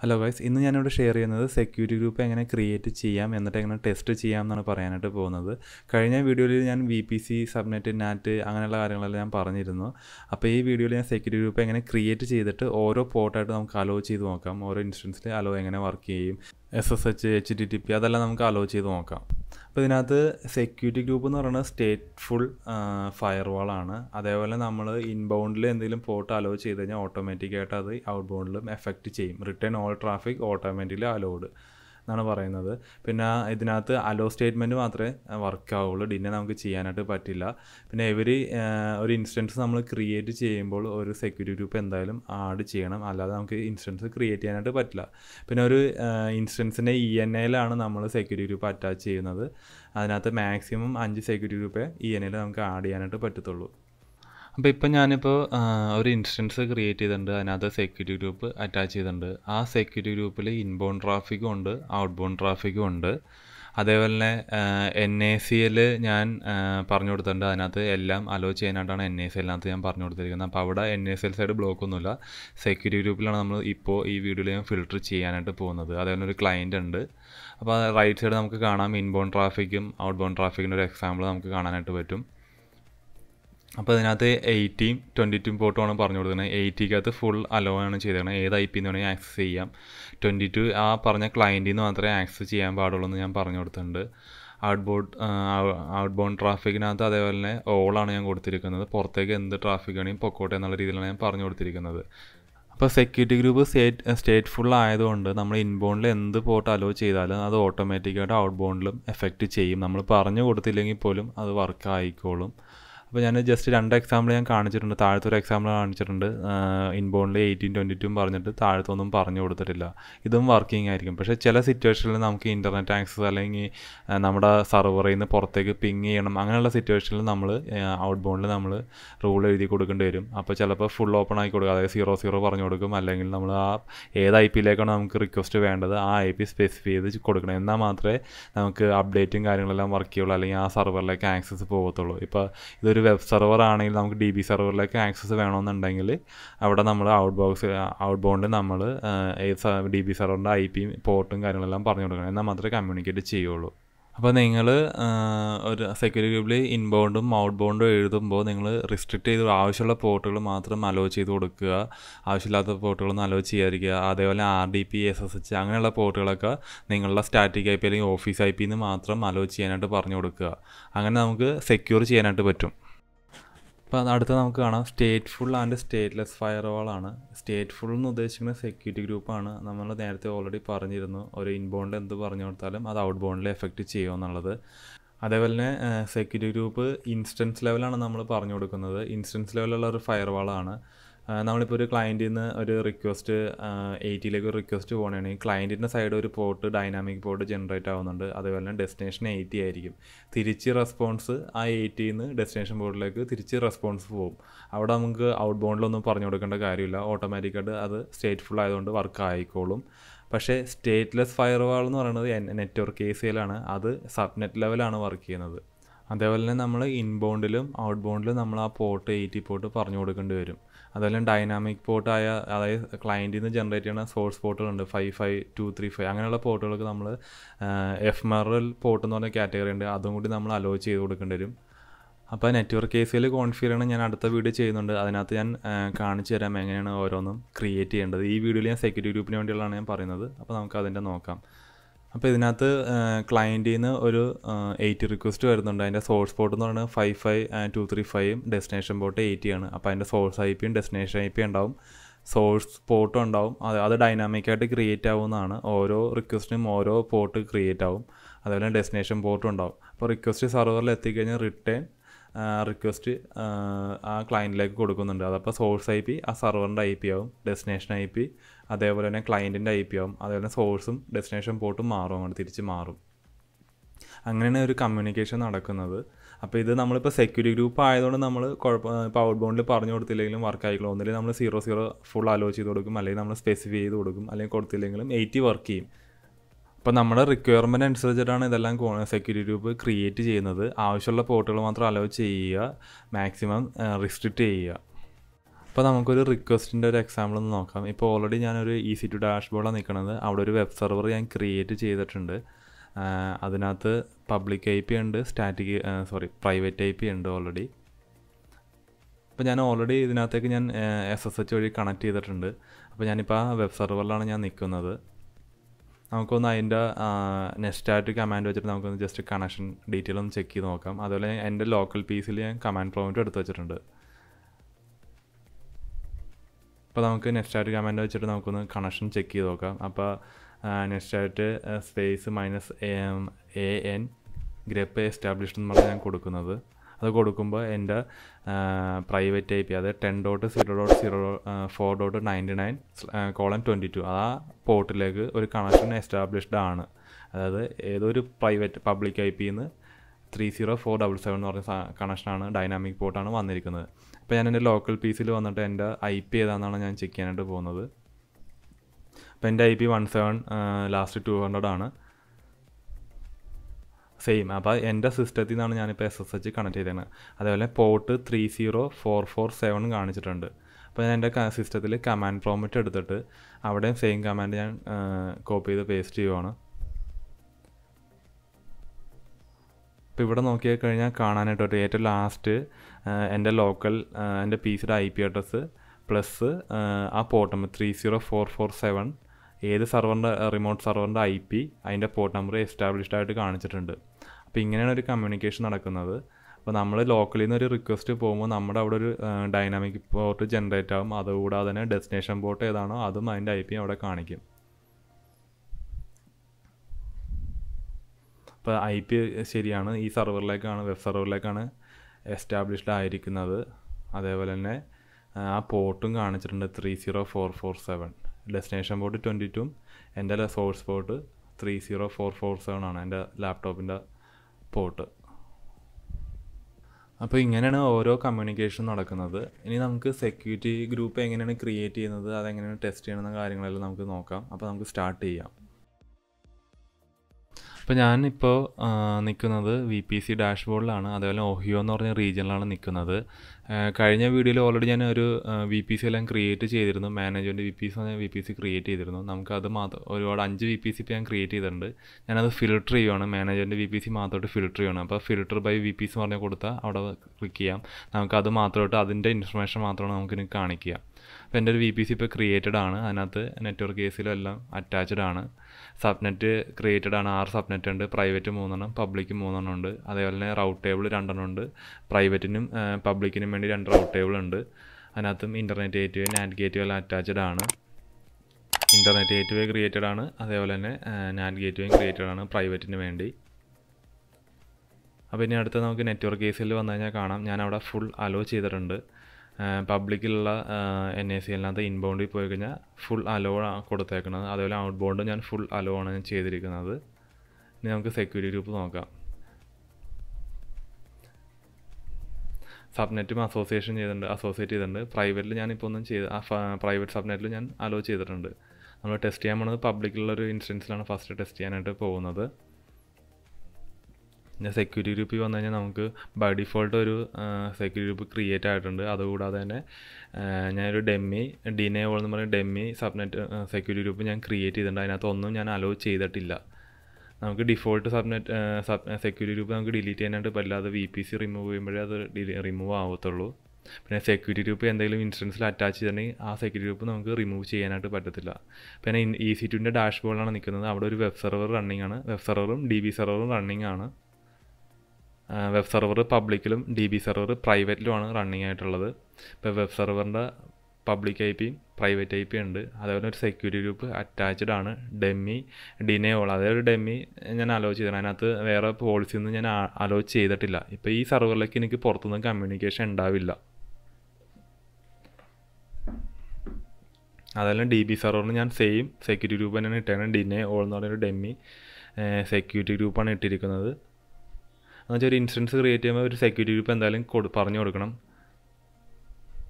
hello guys ഇന്ന് ഞാനിവിടെ share ചെയ്യുന്നത് സെക്യൂരിറ്റി ഗ്രൂപ്പ് എങ്ങനെ ക്രിയേറ്റ് ചെയ്യാം എന്നിട്ട് എങ്ങനെ ടെസ്റ്റ് ചെയ്യാം എന്നാണ് പറയാനായിട്ട് പോകുന്നത് കഴിഞ്ഞ വീഡിയോയിൽ ഞാൻ V P C submit NAT അങ്ങനെയുള്ള കാര്യങ്ങളെല്ലാം ഞാൻ പറഞ്ഞിരുന്നു അപ്പോൾ ഈ വീഡിയോയിൽ ഞാൻ സെക്യൂരിറ്റി ഗ്രൂപ്പ് എങ്ങനെ ക്രിയേറ്റ് ചെയ്തിട്ട് ഓരോ പോർട്ടായിട്ട് നമുക്ക് അലോ ചെയ്ത് നോക്കാം ഓരോ ഇൻസ്റ്റൻസിൽ അലോ എങ്ങനെ വർക്ക് ചെയ്യും S S H H D T P അതെല്ലാം നമുക്ക് അലോ ചെയ്ത് നോക്കാം അപ്പോൾ ഇതിനകത്ത് സെക്യൂരിറ്റി ഗ്രൂപ്പ് എന്ന് പറയുന്നത് സ്റ്റേറ്റ് ഫുൾ ഫയർ വാളാണ് അതേപോലെ നമ്മൾ ഇൻബൗണ്ടിൽ എന്തെങ്കിലും പോർട്ട് അലോ ചെയ്ത് കഴിഞ്ഞാൽ ഓട്ടോമാറ്റിക്കായിട്ട് അത് ഔട്ട് ബൗണ്ടിലും എഫക്റ്റ് ചെയ്യും return all traffic automatically allowed എന്നാണ് പറയുന്നത് പിന്നെ ഇതിനകത്ത് അലോ സ്റ്റേറ്റ്മെൻറ്റ് മാത്രമേ വർക്ക് ആവുള്ളൂ ഡിന്നെ നമുക്ക് ചെയ്യാനായിട്ട് പറ്റില്ല പിന്നെ എവരി ഒരു ഇൻസ്റ്റൻസ് നമ്മൾ ക്രിയേറ്റ് ചെയ്യുമ്പോൾ ഒരു സെക്യൂരിറ്റി ഗ്രൂപ്പ് എന്തായാലും ആഡ് ചെയ്യണം അല്ലാതെ നമുക്ക് ഇൻസ്റ്റൻസ് ക്രിയേറ്റ് ചെയ്യാനായിട്ട് പറ്റില്ല പിന്നെ ഒരു ഇൻസ്റ്റൻസിൻ്റെ ഇ എൻ എയിലാണ് നമ്മൾ സെക്യൂരിറ്റി ഗ്രൂപ്പ് അറ്റാച്ച് ചെയ്യുന്നത് അതിനകത്ത് മാക്സിമം അഞ്ച് സെക്യൂരിറ്റി ഗ്രൂപ്പേ ഇ എൻ എയിൽ നമുക്ക് ആഡ് ചെയ്യാനായിട്ട് പറ്റത്തുള്ളൂ അപ്പോൾ ഇപ്പം ഞാനിപ്പോൾ ഒരു ഇൻസ്റ്റൻസ് ക്രിയേറ്റ് ചെയ്തിട്ടുണ്ട് അതിനകത്ത് സെക്യൂരിറ്റി ഗ്രൂപ്പ് അറ്റാച്ച് ചെയ്തിട്ടുണ്ട് ആ സെക്യൂരിറ്റി ഗ്രൂപ്പിൽ ഇൻബോൺ ട്രാഫിക്കും ഉണ്ട് ഔട്ട്ബോൺ ട്രാഫിക്കും ഉണ്ട് അതേപോലെ തന്നെ എൻ എ സി എൽ ഞാൻ പറഞ്ഞു കൊടുത്തിട്ടുണ്ട് അതിനകത്ത് എല്ലാം അലോ ചെയ്യാനായിട്ടാണ് എൻ എ സി എല്ലിനകത്ത് ഞാൻ പറഞ്ഞു കൊടുത്തിരിക്കുന്നത് അപ്പോൾ അവിടെ N A C L side block ഒന്നുമില്ല സെക്യൂരിറ്റി ഗ്രൂപ്പിലാണ് നമ്മൾ ഇപ്പോൾ ഈ വീഡിയോയിൽ ഞാൻ ഫിൽട്ടർ ചെയ്യാനായിട്ട് പോകുന്നത് അതേപോലെ ഒരു ക്ലയൻ്റ് ഉണ്ട് അപ്പോൾ റൈറ്റ് സൈഡ് നമുക്ക് കാണാം ഇൻബോൺ ട്രാഫിക്കും ഔട്ട്ബോൺ ട്രാഫിക്കിൻ്റെ ഒരു എക്സാമ്പിൾ നമുക്ക് കാണാനായിട്ട് പറ്റും അപ്പോൾ അതിനകത്ത് എയ്റ്റിയും ട്വൻറ്റി ടു പോർട്ടുമാണ് പറഞ്ഞു കൊടുക്കുന്നത് എയ്റ്റിക്കകത്ത് ഫുൾ അലോ ആണ് ചെയ്തേക്കുന്നത് ഏത് ഐ പിന്ന് വേണമെങ്കിൽ ആക്സസ് ചെയ്യാം ട്വൻറ്റി ടു ആ പറഞ്ഞ ക്ലയൻറ്റിൽ നിന്ന് മാത്രമേ ആക്സസ് ചെയ്യാൻ പാടുള്ളൂ എന്ന് ഞാൻ പറഞ്ഞു കൊടുത്തിട്ടുണ്ട് ഔട്ട് ബോർഡ് ഔട്ട് ബോൺ ട്രാഫിക്കിനകത്ത് അതേപോലെ തന്നെ ഓളാണ് ഞാൻ കൊടുത്തിരിക്കുന്നത് പുറത്തേക്ക് എന്ത് ട്രാഫിക് ആണെങ്കിലും പൊക്കോട്ടെ എന്നുള്ള രീതിയിലാണ് ഞാൻ പറഞ്ഞു കൊടുത്തിരിക്കുന്നത് അപ്പോൾ security group state stateful ആയതുകൊണ്ട് നമ്മൾ ഇൻബോണ്ടിൽ എന്ത് പോർട്ട് അലോ ചെയ്താലും അത് ഓട്ടോമാറ്റിക്കായിട്ട് ഔട്ട് ബോണ്ടിലും എഫക്റ്റ് ചെയ്യും നമ്മൾ പറഞ്ഞു കൊടുത്തില്ലെങ്കിൽ പോലും അത് വർക്ക് ആയിക്കോളും അപ്പോൾ ഞാൻ ജസ്റ്റ് രണ്ട് എക്സാമ്പിൾ ഞാൻ കാണിച്ചിട്ടുണ്ട് താഴത്തെ ഒരു എക്സാമ്പിൾ കാണിച്ചിട്ടുണ്ട് ഇൻബോണിൽ എയ്റ്റീൻ ട്വൻറ്റി ടു പറഞ്ഞിട്ട് താഴത്തൊന്നും പറഞ്ഞു കൊടുത്തിട്ടില്ല ഇതും വർക്കിംഗ് ആയിരിക്കും പക്ഷേ ചില സിറ്റുവേഷനിൽ നമുക്ക് ഇൻ്റർനെറ്റ് ആക്സസ് അല്ലെങ്കിൽ നമ്മുടെ സർവറിൽ നിന്ന് പുറത്തേക്ക് പിങ് ചെയ്യണം അങ്ങനെയുള്ള സിറ്റുവേഷനിൽ നമ്മൾ ഔട്ട് ബോണിൽ നമ്മൾ റൂൾ എഴുതി കൊടുക്കേണ്ടി വരും അപ്പോൾ ചിലപ്പോൾ ഫുൾ ഓപ്പൺ ആക്കി കൊടുക്കുക അതായത് സീറോ സീറോ പറഞ്ഞു കൊടുക്കും അല്ലെങ്കിൽ നമ്മൾ ആ ഏത് ഐ പിയിലേക്കാണ് നമുക്ക് റിക്വസ്റ്റ് വേണ്ടത് ആ ഐ പി സ്പെസിഫൈ ചെയ്ത് കൊടുക്കണം എന്നാൽ മാത്രമേ നമുക്ക് അപ്ഡേറ്റും കാര്യങ്ങളെല്ലാം വർക്ക് ചെയ്യുള്ളൂ അല്ലെങ്കിൽ ആ സർവറിലേക്ക് ആക്സസ് പോകത്തുള്ളൂ ഇപ്പോൾ ഇത് ഒരു വെബ് സെർവർ ആണെങ്കിൽ നമുക്ക് ഡി ബി സെർവറിലേക്ക് ആക്സസ് വേണമെന്നുണ്ടെങ്കിൽ അവിടെ നമ്മൾ ഔട്ട് ബോക്സ് ഔട്ട് ബോണ്ട് നമ്മൾ ഡി ബി സെർവറിൻ്റെ ഐ പിയും പോർട്ടും കാര്യങ്ങളെല്ലാം പറഞ്ഞു കൊടുക്കണം എന്നാൽ മാത്രമേ കമ്മ്യൂണിക്കേറ്റ് ചെയ്യുള്ളൂ അപ്പോൾ നിങ്ങൾ ഒരു സെക്യൂരിറ്റി ഗ്രൂപ്പിൽ ഇൻബൗണ്ടും ഔട്ട് ബൗണ്ടും എഴുതുമ്പോൾ നിങ്ങൾ റിസ്ട്രിക്റ്റ് ചെയ്ത് ആവശ്യമുള്ള പോർട്ടുകൾ മാത്രം അലോ ചെയ്ത് കൊടുക്കുക ആവശ്യമില്ലാത്ത പോർട്ടുകളൊന്നും അലോ ചെയ്യാതിരിക്കുക അതേപോലെ R D P S S H അങ്ങനെയുള്ള പോർട്ടുകളൊക്കെ നിങ്ങളുടെ സ്റ്റാറ്റിക് ഐ പി അല്ലെങ്കിൽ ഓഫീസ് ഐ പിന്ന് മാത്രം അലോ ചെയ്യാനായിട്ട് പറഞ്ഞു കൊടുക്കുക അങ്ങനെ നമുക്ക് സെക്യൂർ ചെയ്യാനായിട്ട് പറ്റും അപ്പോൾ അടുത്ത നമുക്ക് കാണാം stateful and stateless fire ആണ് സ്റ്റേറ്റ് ഫുൾ എന്ന് ഉദ്ദേശിക്കുന്ന സെക്യൂരിറ്റി ഗ്രൂപ്പാണ് നമ്മൾ നേരത്തെ ഓൾറെഡി പറഞ്ഞിരുന്നു ഒരു ഇൻബോണ്ടിൽ എന്ത് പറഞ്ഞു കൊടുത്താലും അത് ഔട്ട് ബോണ്ടിൽ എഫക്റ്റ് ചെയ്യുമെന്നുള്ളത് അതേപോലെ തന്നെ സെക്യൂരിറ്റി ഗ്രൂപ്പ് ഇൻസ്റ്റൻസ് ലെവലാണ് നമ്മൾ പറഞ്ഞു കൊടുക്കുന്നത് ഇൻസ്റ്റൻസ് ലെവലുള്ള ഒരു ഫയർ വാളാണ് നമ്മളിപ്പോൾ ഒരു ക്ലയൻറ്റിൽ നിന്ന് ഒരു റിക്വസ്റ്റ് എയ്റ്റിയിലേക്ക് ഒരു റിക്വസ്റ്റ് പോകണമെങ്കിൽ ക്ലയൻറ്റിൻ്റെ സൈഡ് ഒരു പോർട്ട് ഡൈനാമിക് പോർട്ട് ജനറേറ്റ് ആവുന്നുണ്ട് അതുപോലെ തന്നെ ഡെസ്റ്റിനേഷൻ എയ്റ്റി ആയിരിക്കും തിരിച്ച് റെസ്പോൺസ് ആ എയ്റ്റിയിൽ നിന്ന് ഡെസ്റ്റിനേഷൻ പോർട്ടിലേക്ക് തിരിച്ച് റെസ്പോൺസ് പോകും അവിടെ നമുക്ക് ഔട്ട് ബോണ്ടിലൊന്നും പറഞ്ഞു കൊടുക്കേണ്ട കാര്യമില്ല ഓട്ടോമാറ്റിക്കായിട്ട് അത് സ്റ്റേറ്റ്ഫുൾ ആയതുകൊണ്ട് വർക്ക് ആയിക്കോളും പക്ഷേ സ്റ്റേറ്റ്ലെസ് ഫയർ വാൾ എന്ന് പറയുന്നത് നെറ്റ്വർക്ക് എ എല്ലാണ് അത് സബ്നെറ്റ് ലെവലാണ് വർക്ക് ചെയ്യുന്നത് അതേപോലെ തന്നെ നമ്മൾ ഇൻബോണ്ടിലും ഔട്ട് ബോണ്ടിലും നമ്മൾ ആ പോർട്ട് എയ്റ്റി പോർട്ട് പറഞ്ഞു കൊടുക്കേണ്ടി വരും അതെല്ലാം ഡൈനാമിക് പോർട്ടായ അതായത് ക്ലയൻറ്റിൽ നിന്ന് ജനറേറ്റ് ചെയ്യുന്ന സോഴ്സ് പോർട്ടുകളുണ്ട് five five two three five അങ്ങനെയുള്ള പോർട്ടുകൾക്ക് നമ്മൾ എഫ് മെറൽ പോർട്ട് എന്ന് പറഞ്ഞ കാറ്റഗറി ഉണ്ട് അതും കൂടി നമ്മൾ അലോ ചെയ്ത് കൊടുക്കേണ്ടി വരും അപ്പോൾ നെറ്റ്വർക്ക് കേസിൽ കോൺഫിഗറാണ് ഞാൻ അടുത്ത വീഡിയോ ചെയ്യുന്നുണ്ട് അതിനകത്ത് ഞാൻ കാണിച്ചു തരാം എങ്ങനെയാണ് ഓരോന്നും ക്രിയേറ്റ് ചെയ്യേണ്ടത് ഈ വീഡിയോയിൽ ഞാൻ സെക്യൂരിറ്റി ഗ്രൂപ്പിന് വേണ്ടിയുള്ളതാണ് ഞാൻ പറയുന്നത് അപ്പോൾ നമുക്ക് അതിൻ്റെ നോക്കാം അപ്പോൾ ഇതിനകത്ത് ക്ലയൻറ്റിൽ നിന്ന് ഒരു എയ്റ്റ് റിക്വസ്റ്റ് വരുന്നുണ്ട് അതിൻ്റെ സോഴ്സ് പോർട്ട് എന്ന് പറയുന്നത് ഫൈവ് ഫൈവ് ടു ത്രീ ഫൈവും ഡെസ്റ്റിനേഷൻ പോർട്ട് എയ്റ്റി ആണ് അപ്പോൾ അതിൻ്റെ സോഴ്സ് ഐ പിയും ഡെസ്റ്റിനേഷൻ ഐ പി ഉണ്ടാവും സോഴ്സ് പോർട്ടും ഉണ്ടാവും അത് അത് ഡൈനാമിക്കായിട്ട് ക്രിയേറ്റ് ആവുന്നതാണ് ഓരോ റിക്വസ്റ്റിനും ഓരോ പോർട്ട് ക്രിയേറ്റ് ആവും അതുപോലെ ഡെസ്റ്റിനേഷൻ പോർട്ടും ഉണ്ടാവും അപ്പോൾ റിക്വസ്റ്റ് സെർവറിൽ എത്തിക്കഴിഞ്ഞാൽ റിട്ടേൺ റിക്വസ്റ്റ് ആ ക്ലയൻറ്റിലേക്ക് കൊടുക്കുന്നുണ്ട് അതപ്പോൾ സോഴ്സ് ഐ പി ആ സർവറിൻ്റെ ഐ പി ആവും ഡെസ്റ്റിനേഷൻ ഐ പി അതേപോലെ തന്നെ ക്ലയൻറ്റിൻ്റെ ഐ പി ആവും അതേപോലെ സോഴ്സും ഡെസ്റ്റിനേഷൻ പോർട്ടും മാറും അങ്ങോട്ട് തിരിച്ച് മാറും അങ്ങനെയാണ് ഒരു കമ്മ്യൂണിക്കേഷൻ നടക്കുന്നത് അപ്പോൾ ഇത് നമ്മളിപ്പോൾ സെക്യൂരിറ്റി ഗ്രൂപ്പ് ആയതുകൊണ്ട് നമ്മൾ കുഴപ്പം ഇപ്പോൾ ഔട്ട് ബൗണ്ടിൽ പറഞ്ഞു കൊടുത്തില്ലെങ്കിലും വർക്ക് ആയിക്കോളും ഒന്നിൽ നമ്മൾ സീറോ സീറോ ഫുൾ അലോ ചെയ്ത് കൊടുക്കും അല്ലെങ്കിൽ നമ്മൾ സ്പെസിഫൈ ചെയ്ത് കൊടുക്കും അല്ലെങ്കിൽ കൊടുത്തില്ലെങ്കിലും എയ്റ്റി വർക്ക് ചെയ്യും അപ്പോൾ നമ്മുടെ റിക്വയർമെൻ്റ് അനുസരിച്ചിട്ടാണ് ഇതെല്ലാം സെക്യൂരിറ്റി ഗ്രൂപ്പ് ക്രിയേറ്റ് ചെയ്യുന്നത് ആവശ്യമുള്ള പോർട്ടുകൾ മാത്രം അലോ ചെയ്യുക മാക്സിമം റിസ്ട്രിക്റ്റ് ചെയ്യുക ഇപ്പോൾ നമുക്കൊരു റിക്വസ്റ്റിൻ്റെ ഒരു എക്സാമ്പിൾ ഒന്ന് നോക്കാം ഇപ്പോൾ ഓൾറെഡി ഞാനൊരു ഈസി ടു ഡാഷ്ബോർഡാണ് നിൽക്കുന്നത് അവിടെ ഒരു വെബ് സെർവർ ഞാൻ ക്രിയേറ്റ് ചെയ്തിട്ടുണ്ട് അതിനകത്ത് പബ്ലിക് ഐ പി ഉണ്ട് static sorry private I P ഉണ്ട് ഓൾറെഡി അപ്പോൾ ഞാൻ ഓൾറെഡി ഇതിനകത്തേക്ക് ഞാൻ എസ് എസ് എച്ച് വഴി കണക്ട് ചെയ്തിട്ടുണ്ട് അപ്പോൾ ഞാനിപ്പോൾ ആ വെബ് സെർവറിലാണ് ഞാൻ നിൽക്കുന്നത് നമുക്കൊന്ന് അതിൻ്റെ നെക്സ്റ്റായിട്ട് കമാൻഡ് വെച്ചിട്ട് നമുക്കൊന്ന് ജസ്റ്റ് കണക്ഷൻ ഡീറ്റെയിൽ ഒന്ന് ചെക്ക് ചെയ്ത് നോക്കാം അതുപോലെ എൻ്റെ ലോക്കൽ പീസിൽ ഞാൻ കമാൻഡ് പ്രോമിറ്റ് എടുത്ത് വെച്ചിട്ടുണ്ട് അപ്പോൾ നമുക്ക് നെക്സ്റ്റ് ആയിട്ട് കമൻറ്റ് വെച്ചിട്ട് നമുക്കൊന്ന് കണക്ഷൻ ചെക്ക് ചെയ്ത് നോക്കാം അപ്പോൾ നെക്സ്റ്റ് ആയിട്ട് space minus A M A N grep established പറഞ്ഞാൽ ഞാൻ കൊടുക്കുന്നത് അത് കൊടുക്കുമ്പോൾ എൻ്റെ പ്രൈവറ്റ് ഐ പി അത് ten dot zero dot zero four dot ninety nine colon twenty two ആ പോർട്ടിലേക്ക് ഒരു കണക്ഷൻ എസ്റ്റാബ്ലിഷ്ഡ് ആണ് അതായത് ഏതൊരു പ്രൈവറ്റ് പബ്ലിക് ഐ പിന്ന് three zero four double seven എന്ന് പറഞ്ഞ കണക്ഷനാണ് ഡൈനാമിക് പോർട്ടാണ് വന്നിരിക്കുന്നത് അപ്പോൾ ഞാൻ എൻ്റെ ലോക്കൽ സിയിൽ വന്നിട്ട് എൻ്റെ ഐ പി ഏതാണെന്നാണ് ഞാൻ ചെക്ക് ചെയ്യാനായിട്ട് പോകുന്നത് അപ്പോൾ എൻ്റെ I P one seven last two hundred ആണ് സെയിം അപ്പോൾ എൻ്റെ സിസ്റ്റത്തിൽ നിന്നാണ് ഞാനിപ്പോൾ എസ് എസ് എച്ച് കണക്ട് ചെയ്തത് അതേപോലെ port three zero four four seven കാണിച്ചിട്ടുണ്ട് അപ്പോൾ ഞാൻ എൻ്റെ സിസ്റ്റത്തിൽ കമാൻഡ് പ്രോമിറ്റ് എടുത്തിട്ട് അവിടെയും സെയിം കമാൻഡ് ഞാൻ കോപ്പി ചെയ്ത് പേസ്റ്റ് ചെയ്യുവാണ് അപ്പോൾ ഇവിടെ കഴിഞ്ഞാൽ കാണാനായിട്ട് ഏറ്റവും ലാസ്റ്റ് എൻ്റെ ലോക്കൽ എൻ്റെ പി സിയുടെ ഐ പി അഡ്രസ്സ് പ്ലസ് ആ port number three zero four four seven ഏത് സെർവറിൻ്റെ റിമോട്ട് സെർവറിൻ്റെ ഐ പി അതിൻ്റെ പോർട്ട് നമ്പർ എസ്റ്റാബ്ലിഷ്ഡ് ആയിട്ട് കാണിച്ചിട്ടുണ്ട് അപ്പോൾ ഇങ്ങനെയാണ് ഒരു കമ്മ്യൂണിക്കേഷൻ നടക്കുന്നത് അപ്പോൾ നമ്മൾ ലോക്കലിൽ നിന്ന് ഒരു റിക്വസ്റ്റ് പോകുമ്പോൾ നമ്മുടെ അവിടെ ഒരു ഡൈനാമിക് പോർട്ട് ജനറേറ്റ് ആകും അതുകൂടാതെ തന്നെ ഡെസ്റ്റിനേഷൻ പോർട്ട് ഏതാണോ അതും അതിൻ്റെ ഐ പി അവിടെ കാണിക്കും അപ്പോൾ ഐ പി ശരിയാണ് ഈ സെർവറിലേക്കാണ് വെബ് സെർവറിലേക്കാണ് എസ്റ്റാബ്ലിഷ്ഡ് ആയിരിക്കുന്നത് അതേപോലെ തന്നെ ആ പോർട്ടും കാണിച്ചിട്ടുണ്ട് three zero four four seven destination port twenty ടും എൻ്റെ source port three zero four four seven ആണ് എൻ്റെ ലാപ്ടോപ്പിൻ്റെ പോർട്ട് അപ്പോൾ ഇങ്ങനെയാണ് ഓരോ കമ്മ്യൂണിക്കേഷൻ നടക്കുന്നത് ഇനി നമുക്ക് സെക്യൂരിറ്റി ഗ്രൂപ്പ് എങ്ങനെയാണ് ക്രിയേറ്റ് ചെയ്യുന്നത് അതെങ്ങനെയാണ് ടെസ്റ്റ് ചെയ്യുന്ന കാര്യങ്ങളെല്ലാം നമുക്ക് നോക്കാം അപ്പോൾ നമുക്ക് സ്റ്റാർട്ട് ചെയ്യാം ഇപ്പോൾ ഞാനിപ്പോൾ നിൽക്കുന്നത് വി പി സി ഡാഷ്ബോർഡിലാണ് അതേപോലെ ഒഹിയോ എന്ന് പറഞ്ഞ റീജിയനിലാണ് നിൽക്കുന്നത് കഴിഞ്ഞ വീഡിയോയിൽ ഓൾറെഡി ഞാൻ ഒരു വി പി സി എല്ലാം ക്രിയേറ്റ് ചെയ്തിരുന്നു മാനേജ്മെൻറ്റ് വി പി സി പറഞ്ഞാൽ വി പി സി ക്രിയേറ്റ് ചെയ്തിരുന്നു നമുക്കത് മാത്രം ഒരുപാട് അഞ്ച് വി പി സി ഇപ്പോൾ ഞാൻ ക്രിയേറ്റ് ചെയ്തിട്ടുണ്ട് ഞാനത് ഫിൽട്ടർ ചെയ്യുവാണ് മാനേജ്മെൻറ്റ് വി പി സി മാത്രമായിട്ട് ഫിൽട്ടർ ചെയ്യണം അപ്പോൾ filter by V P C പറഞ്ഞാൽ കൊടുത്താൽ അവിടെ ക്ലിക്ക് ചെയ്യാം നമുക്കത് മാത്രമായിട്ട് അതിൻ്റെ ഇൻഫർമേഷൻ മാത്രമാണ് നമുക്കിനി കാണിക്കുക അപ്പോൾ എൻ്റെ ഒരു വി പി സി ഇപ്പോൾ ക്രിയേറ്റഡ് ആണ് അതിനകത്ത് നെറ്റ്വർക്ക് കേസിലും എല്ലാം അറ്റാച്ച്ഡ് ആണ് സബ്നെറ്റ് ക്രിയേറ്റഡ് ആണ് ആറ് സബ്നെറ്റ് ഉണ്ട് പ്രൈവറ്റ് മൂന്നെണ്ണം പബ്ലിക് മൂന്നെണ്ണം ഉണ്ട് അതേപോലെ തന്നെ റൗട്ട് ടേബിൾ രണ്ടെണ്ണം ഉണ്ട് പ്രൈവറ്റിനും പബ്ലിക്കിനും വേണ്ടി രണ്ട് റൗട്ട് ടേബിൾ ഉണ്ട് അതിനകത്തും internet gateway NAT gateway attached ആണ് ഇൻ്റർനെറ്റ് ഗേറ്റ് വേ ക്രിയേറ്റഡ് ആണ് അതേപോലെ തന്നെ നാറ്റ് ഗേറ്റ് വേയും ക്രിയേറ്റഡ് ആണ് പ്രൈവറ്റിന് വേണ്ടി അപ്പോൾ ഇനി അടുത്ത് നമുക്ക് നെറ്റ്വർക്ക് കേസിൽ വന്നു കഴിഞ്ഞാൽ കാണാം ഞാൻ അവിടെ ഫുൾ അലോ ചെയ്തിട്ടുണ്ട് പബ്ലിക്കിലുള്ള എൻ എ സി അല്ലാത്ത ഇൻബൗണ്ടിൽ പോയി കഴിഞ്ഞാൽ ഫുൾ അലോ ആണ് കൊടുത്തേക്കുന്നത് അതേപോലെ ഔട്ട് ബോണ്ട് ഞാൻ ഫുൾ അലോ ആണ് ഞാൻ ചെയ്തിരിക്കുന്നത് ഇനി നമുക്ക് സെക്യൂരിറ്റി ഗ്രൂപ്പ് നോക്കാം സബ്നെറ്റും അസോസിയേഷൻ ചെയ്തിട്ടുണ്ട് അസോസിയേറ്റ് ചെയ്തിട്ടുണ്ട് പ്രൈവറ്റിൽ ഞാൻ ഇപ്പോൾ ഒന്നും ചെയ്ത് പ്രൈവറ്റ് സബ്നെറ്റിൽ ഞാൻ അലോ ചെയ്തിട്ടുണ്ട് നമ്മൾ ടെസ്റ്റ് ചെയ്യാൻ പോകുന്നത് പബ്ലിക്കിലുള്ള ഒരു ഇൻസ്റ്റൻസിലാണ് ഫസ്റ്റ് ടെസ്റ്റ് ചെയ്യാനായിട്ട് പോകുന്നത് പിന്നെ സെക്യൂരിറ്റി ഗ്രൂപ്പിൽ വന്നു കഴിഞ്ഞാൽ നമുക്ക് ബൈ ഡിഫോൾട്ട് ഒരു സെക്യൂരിറ്റി ഗ്രൂപ്പ് ക്രിയേറ്റ് ആയിട്ടുണ്ട് അതുകൂടാതെ തന്നെ ഞാനൊരു ഡെമ്മി ഡിനെ ഓൾ എന്ന് പറയുന്ന ഡെമ്മി സബ്നെറ്റ് സെക്യൂരിറ്റി ഗ്രൂപ്പ് ഞാൻ ക്രിയേറ്റ് ചെയ്തിട്ടുണ്ട് അതിനകത്തൊന്നും ഞാൻ അലോ ചെയ്തിട്ടില്ല നമുക്ക് default subnet sub security group നമുക്ക് ഡിലീറ്റ് ചെയ്യാനായിട്ട് പറ്റില്ല അത് വി പി സി റിമൂവ് ചെയ്യുമ്പോഴേ അത് റിമൂവ് ആവത്തുള്ളൂ പിന്നെ സെക്യൂരിറ്റി ഗ്രൂപ്പ് എന്തെങ്കിലും ഇൻഷുറൻസിൽ അറ്റാച്ച് ചെയ്തിട്ടുണ്ടെങ്കിൽ ആ സെക്യൂരിറ്റി ഗ്രൂപ്പ് നമുക്ക് റിമൂവ് ചെയ്യാനായിട്ട് പറ്റത്തില്ല പിന്നെ ഇ സി ടുവിൻ്റെ ഡാഷ്ബോർഡിലാണ് നിൽക്കുന്നത് അവിടെ ഒരു വെബ് സെർവർ റണ്ണിങ് ആണ് വെബ് സെർവറും ഡി ബി സെർവറും റണ്ണിങ് ആണ് വെബ് സെർവർ പബ്ലിക്കിലും ഡി ബി സെർവർ പ്രൈവറ്റിലുമാണ് റണ്ണിങ് ആയിട്ടുള്ളത് ഇപ്പോൾ വെബ് സെർവറിൻ്റെ പബ്ലിക് ഐ പിയും പ്രൈവറ്റ് ഐ പി ഉണ്ട് അതേപോലെ ഒരു സെക്യൂരിറ്റി ഗ്രൂപ്പ് അറ്റാച്ച്ഡ് ആണ് ഡെമ്മി ഡിനേ ഓൾ അതായത് ഡെമ്മി ഞാൻ അലോ ചെയ്തത് അതിനകത്ത് വേറെ പോളിസി ഒന്നും ഞാൻ അലോ ചെയ്തിട്ടില്ല ഇപ്പോൾ ഈ സെർവറിലേക്ക് എനിക്ക് പുറത്തുനിന്ന് കമ്മ്യൂണിക്കേഷൻ ഉണ്ടാവില്ല അതല്ല ഡി ബി സെർവറിന് ഞാൻ സെയിം സെക്യൂരിറ്റി ഗ്രൂപ്പ് തന്നെയാണ് ഇട്ടേക്കുന്നത് ഡിനേ ഓൾ എന്ന് പറയുന്ന ഒരു ഡെമ്മി സെക്യൂരിറ്റി ഗ്രൂപ്പാണ് ഇട്ടിരിക്കുന്നത് എന്നുവെച്ചാൽ ഒരു ഇൻഷുറൻസ് ക്രിയേറ്റ് ചെയ്യുമ്പോൾ ഒരു സെക്യൂരിറ്റി ഗ്രൂപ്പ് എന്തായാലും കൊടു പറഞ്ഞു കൊടുക്കണം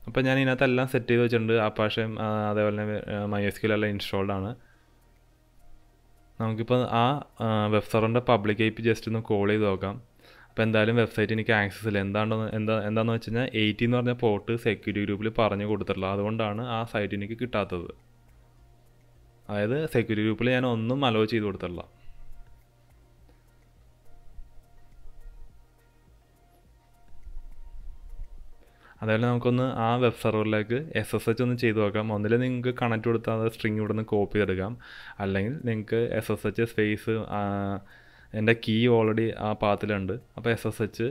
അപ്പോൾ ഞാൻ ഇതിനകത്തെല്ലാം സെറ്റ് ചെയ്ത് വെച്ചിട്ടുണ്ട് അപ്പാഷയും അതേപോലെ തന്നെ എല്ലാം ഇൻസ്റ്റാൾഡ് ആണ് നമുക്കിപ്പോൾ ആ web public I P just ഒന്ന് കോൾ ചെയ്ത് നോക്കാം അപ്പോൾ എന്തായാലും വെബ്സൈറ്റ് എനിക്ക് ആക്സസ് ഇല്ല എന്താണെന്ന് എന്താ എന്താണെന്ന് വെച്ച് കഴിഞ്ഞാൽ എയ്റ്റി എന്ന് പറഞ്ഞ പോർട്ട് സെക്യൂരിറ്റി ഗ്രൂപ്പിൽ പറഞ്ഞു കൊടുത്തിട്ടുള്ളത് അതുകൊണ്ടാണ് ആ സൈറ്റ് എനിക്ക് കിട്ടാത്തത് അതായത് സെക്യൂരിറ്റി ഗ്രൂപ്പിൽ ഞാൻ ഒന്നും അലോ ചെയ്ത് കൊടുത്തിട്ടില്ല അതേപോലെ നമുക്കൊന്ന് ആ വെബ് സെർവറിലേക്ക് എസ് എസ് എച്ച് ഒന്ന് ചെയ്ത് നോക്കാം ഒന്നിൽ നിങ്ങൾക്ക് കണക്ട് കൊടുത്താൽ ആ സ്ട്രിങ് ഇവിടെ നിന്ന് കോപ്പി എടുക്കാം അല്ലെങ്കിൽ നിങ്ങൾക്ക് എസ് എസ് എച്ച് സ്പേസ് എൻ്റെ കീ ഓൾറെഡി ആ പാത്തിലുണ്ട് അപ്പോൾ S S H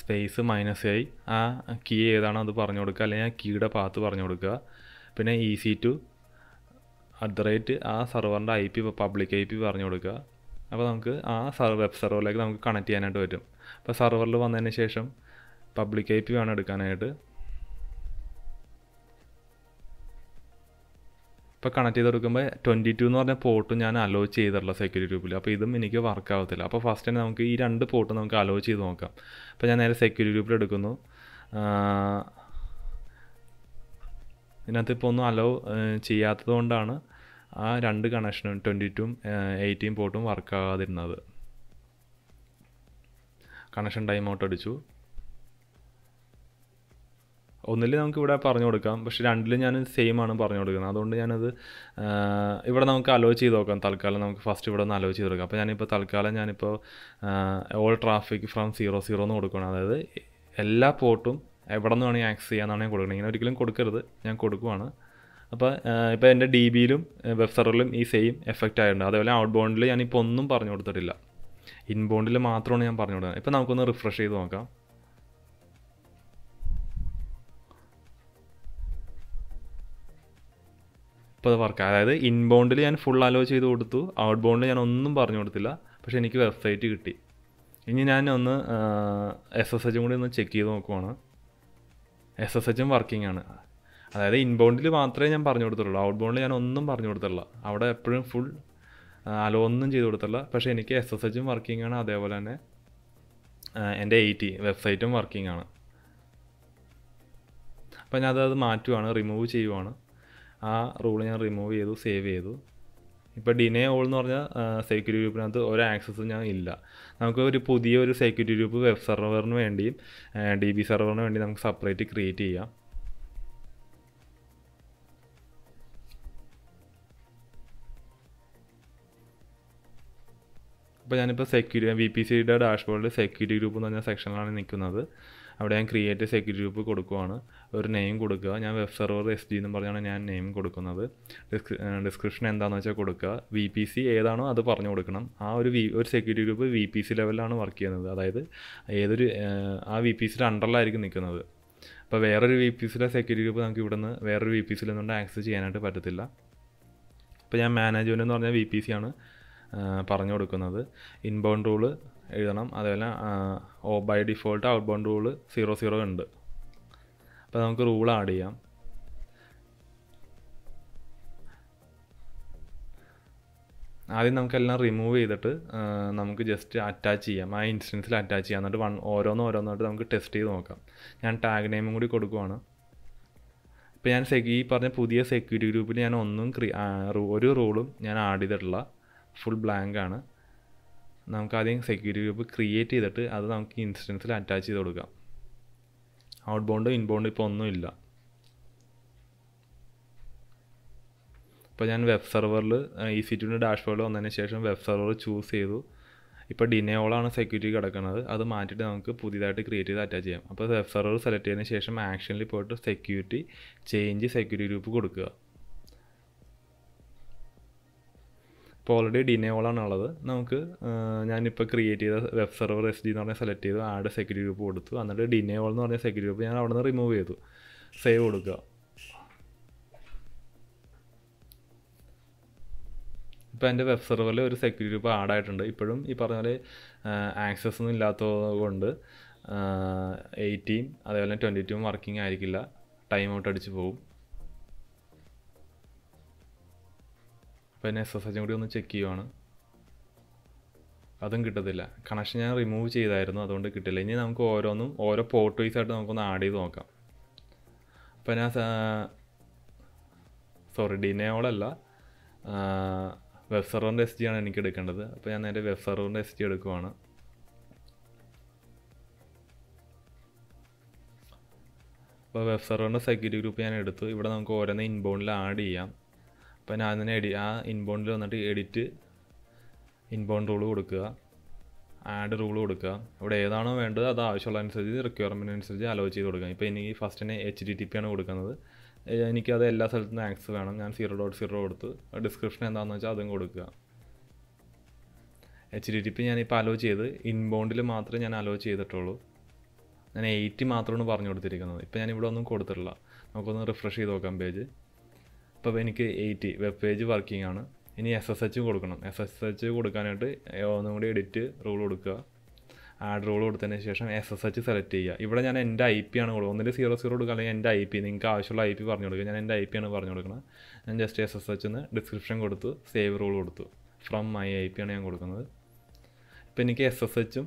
space minus ആയി ആ കീ ഏതാണോ അത് പറഞ്ഞു കൊടുക്കുക അല്ലെങ്കിൽ ആ കീയുടെ പാത്ത് പറഞ്ഞു കൊടുക്കുക പിന്നെ E C two at the rate ആ സെർവറിൻ്റെ I P public I P പറഞ്ഞു കൊടുക്കുക അപ്പോൾ നമുക്ക് ആ വെബ് സെർവറിലേക്ക് നമുക്ക് കണക്ട് ചെയ്യാനായിട്ട് പറ്റും അപ്പോൾ സെർവറിൽ വന്നതിന് ശേഷം പബ്ലിക് ഐ പി വേണം എടുക്കാനായിട്ട് ഇപ്പോൾ കണക്ട് ചെയ്ത് കൊടുക്കുമ്പോൾ ട്വൻറ്റി ടു എന്ന് പറഞ്ഞ പോർട്ട് ഞാൻ അലോ ചെയ്തിട്ടുള്ള സെക്യൂരിറ്റി ഗ്രൂപ്പിൽ അപ്പോൾ ഇതും എനിക്ക് വർക്ക് ആവത്തില്ല അപ്പോൾ ഫസ്റ്റ് തന്നെ നമുക്ക് ഈ രണ്ട് പോർട്ട് നമുക്ക് അലോ ചെയ്ത് നോക്കാം അപ്പോൾ ഞാൻ നേരെ സെക്യൂരിറ്റി ഗ്രൂപ്പിൽ എടുക്കുന്നു ഇതിനകത്ത് ഇപ്പോൾ ഒന്നും അലോ ചെയ്യാത്തത് കൊണ്ടാണ് ആ രണ്ട് കണക്ഷനും ട്വൻറ്റി ടും എയ്റ്റീൻ പോർട്ടും വർക്ക് ആകാതിരുന്നത് കണക്ഷൻ ടൈം ഔട്ട് അടിച്ചു ഒന്നിൽ നമുക്ക് ഇവിടെ പറഞ്ഞു കൊടുക്കാം പക്ഷെ രണ്ടിലും ഞാൻ സെയിം ആണ് പറഞ്ഞു കൊടുക്കുന്നത് അതുകൊണ്ട് ഞാനത് ഇവിടെ നമുക്ക് അലോ ചെയ്ത് നോക്കാം തൽക്കാലം നമുക്ക് ഫസ്റ്റ് ഇവിടെ ഒന്ന് അലോ ചെയ്ത് കൊടുക്കാം അപ്പോൾ ഞാനിപ്പോൾ തൽക്കാലം ഞാനിപ്പോൾ all traffic from zero zero എന്ന് കൊടുക്കണം അതായത് എല്ലാ പോർട്ടും എവിടെ നിന്ന് വേണമെങ്കിൽ ആക്സസ് ചെയ്യാന്നാണ് ഞാൻ കൊടുക്കുന്നത് ഇങ്ങനെ ഒരിക്കലും കൊടുക്കരുത് ഞാൻ കൊടുക്കുവാണ് അപ്പോൾ ഇപ്പോൾ എൻ്റെ ഡി ബിയിലും വെബ് സെർവറിലും ഈ സെയിം എഫക്റ്റ് ആയിട്ടുണ്ട് അതേപോലെ ഔട്ട് ബോണ്ടിൽ ഞാനിപ്പോൾ ഒന്നും പറഞ്ഞു കൊടുത്തിട്ടില്ല ഇൻബോണ്ടിൽ മാത്രമാണ് ഞാൻ പറഞ്ഞു കൊടുക്കുന്നത് ഇപ്പോൾ നമുക്കൊന്ന് റിഫ്രഷ് ചെയ്ത് നോക്കാം ഇപ്പോൾ അത് വർക്ക് അതായത് ഇൻബൗണ്ടിൽ ഞാൻ ഫുൾ അലോ ചെയ്ത് കൊടുത്തു ഔട്ട് ബൗണ്ടിൽ ഞാൻ ഒന്നും പറഞ്ഞു കൊടുത്തില്ല പക്ഷേ എനിക്ക് വെബ്സൈറ്റ് കിട്ടി ഇനി ഞാൻ ഒന്ന് എസ് എസ് എച്ചും കൂടി ഒന്ന് ചെക്ക് ചെയ്ത് നോക്കുവാണ് എസ് എസ് എച്ചും വർക്കിംഗ് ആണ് അതായത് ഇൻബൗണ്ടിൽ മാത്രമേ ഞാൻ പറഞ്ഞു കൊടുത്തുള്ളൂ ഔട്ട് ബൗണ്ടിൽ ഞാൻ ഒന്നും പറഞ്ഞു കൊടുത്തുള്ള അവിടെ എപ്പോഴും ഫുൾ അലോ ഒന്നും ചെയ്ത് കൊടുത്തില്ല പക്ഷേ എനിക്ക് എസ് എസ് എച്ചും വർക്കിംഗ് ആണ് അതേപോലെ തന്നെ എൻ്റെ എ ടി വെബ്സൈറ്റും വർക്കിംഗ് ആണ് അപ്പം ഞാൻ അത് മാറ്റുവാണ് റിമൂവ് ചെയ്യുവാണ് ആ റൂൾ ഞാൻ റിമൂവ് ചെയ്തു സേവ് ചെയ്തു ഇപ്പോൾ ഡിനേ ഓൾ എന്ന് പറഞ്ഞാൽ സെക്യൂരിറ്റി ഗ്രൂപ്പിനകത്ത് ഒരു ആക്സസ് ഞാൻ ഇല്ല നമുക്ക് ഒരു പുതിയ ഒരു സെക്യൂരിറ്റി ഗ്രൂപ്പ് വെബ് സെർവറിന് വേണ്ടിയും ഡി ബി സെർവറിന് വേണ്ടി നമുക്ക് സെപ്പറേറ്റ് ക്രിയേറ്റ് ചെയ്യാം അപ്പോൾ ഞാനിപ്പോൾ സെക്യൂരിറ്റി വി പി സിയുടെ ഡാഷ്ബോർഡിൽ സെക്യൂരിറ്റി ഗ്രൂപ്പ് എന്ന് പറഞ്ഞ സെക്ഷനിലാണ് നിൽക്കുന്നത് അവിടെ ഞാൻ ക്രിയേറ്റ് സെക്യൂരിറ്റി ഗ്രൂപ്പ് കൊടുക്കുവാണ് ഒരു നെയിം കൊടുക്കുക ഞാൻ വെബ് സെർവർ എസ് ജി എന്ന് പറഞ്ഞാണ് ഞാൻ നെയിം കൊടുക്കുന്നത് ഡിസ്ക്രിപ്ഷൻ എന്താണെന്ന് വെച്ചാൽ കൊടുക്കുക വി പി സി ഏതാണോ അത് പറഞ്ഞു കൊടുക്കണം ആ ഒരു വി ഒരു security group V P C ലെവലിലാണ് വർക്ക് ചെയ്യുന്നത് അതായത് ഏതൊരു ആ വി പി സിയുടെ അണ്ടറിലായിരിക്കും നിൽക്കുന്നത് അപ്പോൾ വേറൊരു വി പി സിയിലെ സെക്യൂരിറ്റി ഗ്രൂപ്പ് നമുക്ക് ഇവിടുന്ന് വേറൊരു വി പി സിയിൽ നിന്നുകൊണ്ട് ആക്സസ് ചെയ്യാനായിട്ട് പറ്റത്തില്ല അപ്പോൾ ഞാൻ മാനേജ്മെൻ്റ് എന്ന് പറഞ്ഞാൽ വി പി സി ആണ് പറഞ്ഞു കൊടുക്കുന്നത് ഇൻബൗണ്ട് റൂള് എഴുതണം അതുപോലെ oh by default outbound rule zero zero ഉണ്ട് അപ്പോൾ നമുക്ക് റൂൾ ആഡ് ചെയ്യാം ആദ്യം നമുക്കെല്ലാം റിമൂവ് ചെയ്തിട്ട് നമുക്ക് ജസ്റ്റ് അറ്റാച്ച് ചെയ്യാം ആ ഇൻസ്റ്റൻസിൽ അറ്റാച്ച് ചെയ്യാം എന്നിട്ട് വൺ ഓരോന്ന് ഓരോന്നായിട്ട് നമുക്ക് ടെസ്റ്റ് ചെയ്ത് നോക്കാം ഞാൻ ടാഗ് നെയിമും കൂടി കൊടുക്കുവാണ് ഇപ്പോൾ ഞാൻ ഈ പറഞ്ഞ പുതിയ സെക്യൂരിറ്റി ഗ്രൂപ്പിൽ ഞാൻ ഒന്നും ഒരു റൂളും ഞാൻ ആഡ് ചെയ്തിട്ടില്ല ഫുൾ ബ്ലാങ്ക് ആണ് നമുക്ക് ആദ്യം സെക്യൂരിറ്റി ഗ്രൂപ്പ് ക്രിയേറ്റ് ചെയ്തിട്ട് അത് നമുക്ക് ഇൻസ്റ്റൻസിൽ അറ്റാച്ച് ചെയ്ത് കൊടുക്കാം ഔട്ട് ബൗണ്ടും ഇൻബൗണ്ടും ഇപ്പോൾ ഒന്നുമില്ല ഇപ്പോൾ ഞാൻ വെബ് സെർവറിൽ ഈ സിറ്റുവിൻ്റെ ഡാഷ്ബോർഡിൽ വന്നതിന് ശേഷം വെബ് സെർവർ ചൂസ് ചെയ്തു ഇപ്പോൾ ഡിനയോളാണ് സെക്യൂരിറ്റി കിടക്കുന്നത് അത് മാറ്റിയിട്ട് നമുക്ക് പുതിയതായിട്ട് ക്രിയേറ്റ് ചെയ്ത് അറ്റാച്ച് ചെയ്യാം അപ്പോൾ വെബ് സെർവർ സെലക്ട് ചെയ്തതിന് ശേഷം ആക്ഷനിൽ പോയിട്ട് സെക്യൂരിറ്റി ചേഞ്ച് സെക്യൂരിറ്റി ഗ്രൂപ്പ് കൊടുക്കുക ഇപ്പോൾ ഓൾറെഡി ഡിനോളാണ് ഉള്ളത് നമുക്ക് ഞാനിപ്പോൾ ക്രിയേറ്റ് ചെയ്ത വെബ് സെർവർ എസ് ഡി എന്ന് പറഞ്ഞ സെലക്ട് ചെയ്തു ആഡ് സെക്യൂരിറ്റി ഗ്രൂപ്പ് കൊടുത്തു എന്നിട്ട് ഡിനോൾ എന്ന് പറഞ്ഞ സെക്യൂരിറ്റി ഗ്രൂപ്പ് ഞാൻ അവിടെ നിന്ന് റിമൂവ് ചെയ്തു സേവ് കൊടുക്കുക ഇപ്പോൾ എൻ്റെ വെബ് സെർവറിൽ ഒരു സെക്യൂരിറ്റി ഗ്രൂപ്പ് ആഡ് ആയിട്ടുണ്ട് ഇപ്പോഴും ഈ പറഞ്ഞ പോലെ ആക്സസ് ഒന്നും ഇല്ലാത്തതുകൊണ്ട് എയ്റ്റീൻ അതേപോലെ ട്വൻറ്റി ടു വർക്കിംഗ് ആയിരിക്കില്ല ടൈം ഔട്ട് അടിച്ച് പോകും എന്നെ എസ് എസ് എച്ചും കൂടി ഒന്ന് ചെക്ക് ചെയ്യുവാണ് അതും കിട്ടത്തില്ല കണക്ഷൻ ഞാൻ റിമൂവ് ചെയ്തായിരുന്നു അതുകൊണ്ട് കിട്ടില്ല ഇനി നമുക്ക് ഓരോന്നും ഓരോ പോർട്ട് വൈസ് ആയിട്ട് നമുക്കൊന്ന് ആഡ് ചെയ്ത് നോക്കാം അപ്പോൾ ഞാൻ സോറി ഡിനയോളല്ല വെബ് സെർവറിൻ്റെ എസ് ജി ആണ് എനിക്ക് എടുക്കേണ്ടത് അപ്പോൾ ഞാൻ നേരെ വെബ് സെർവറിൻ്റെ എസ് ജി എടുക്കുവാണ് അപ്പോൾ വെബ് സെർവറിൻ്റെ സെക്യൂരിറ്റി ഗ്രൂപ്പ് ഞാൻ എടുത്തു ഇവിടെ നമുക്ക് ഓരോന്ന് ഇൻബൗണ്ടിൽ ആഡ് ചെയ്യാം അപ്പോൾ ഞാൻ തന്നെ എഡി ആ ഇൻബോണ്ടിൽ വന്നിട്ട് എഡിറ്റ് ഇൻബോണ്ട് റൂൾ കൊടുക്കുക ആഡ് റൂൾ കൊടുക്കുക ഇവിടെ ഏതാണോ വേണ്ടത് അത് ആവശ്യമുള്ള അനുസരിച്ച് റിക്വയർമെൻ്റ് അനുസരിച്ച് അലോ ചെയ്ത് കൊടുക്കുക ഇപ്പോൾ എനിക്ക് ഫസ്റ്റ് തന്നെ എച്ച് ഡി ടി പി ആണ് കൊടുക്കുന്നത് എനിക്കത് എല്ലാ സ്ഥലത്തും ആക്സ് വേണം ഞാൻ സീറോ ഡോട്ട് സീറോ കൊടുത്ത് ഡിസ്ക്രിപ്ഷൻ എന്താണെന്ന് വെച്ചാൽ അതും കൊടുക്കുക എച്ച് ഡി ടി പി ഞാനിപ്പോൾ അലോ ചെയ്ത് ഇൻബോണ്ടിൽ മാത്രമേ ഞാൻ അലോ ചെയ്തിട്ടുള്ളൂ ഞാൻ എയ്റ്റി മാത്രമാണ് പറഞ്ഞു കൊടുത്തിരിക്കുന്നത് ഇപ്പോൾ ഞാൻ ഇവിടെ ഒന്നും കൊടുത്തിട്ടില്ല നമുക്കൊന്ന് റിഫ്രഷ് ചെയ്ത് നോക്കാം പേജ് അപ്പോൾ എനിക്ക് എയ്റ്റി വെബ് പേജ് വർക്കിംഗ് ആണ് ഇനി എസ് എസ് എച്ച് കൊടുക്കണം എസ് എസ് എച്ച് കൊടുക്കാനായിട്ട് ഒന്നും കൂടി എഡിറ്റ് റൂൾ കൊടുക്കുക ആഡ് റൂൾ കൊടുത്തതിന് ശേഷം എസ് എസ് എച്ച് സെലക്ട് ചെയ്യുക ഇവിടെ ഞാൻ എൻ്റെ ഐ പി ആണ് കൊടുക്കുക ഒന്നിൽ സീറോ സീറോ കൊടുക്കുക അല്ലെങ്കിൽ എൻ്റെ ഐ പി നിങ്ങൾക്ക് ആവശ്യമുള്ള ഐ പി പറഞ്ഞു കൊടുക്കുക ഞാൻ എൻ്റെ ഐ പി ആണ് പറഞ്ഞു കൊടുക്കുന്നത് ഞാൻ ജസ്റ്റ് എസ് എസ് എച്ച് എന്ന് ഡിസ്ക്രിപ്ഷൻ കൊടുത്തു സേവ് റൂൾ കൊടുത്തു ഫ്രം മൈ ഐ പി ആണ് ഞാൻ കൊടുക്കുന്നത് ഇപ്പോൾ എനിക്ക് എസ് എസ് എച്ചും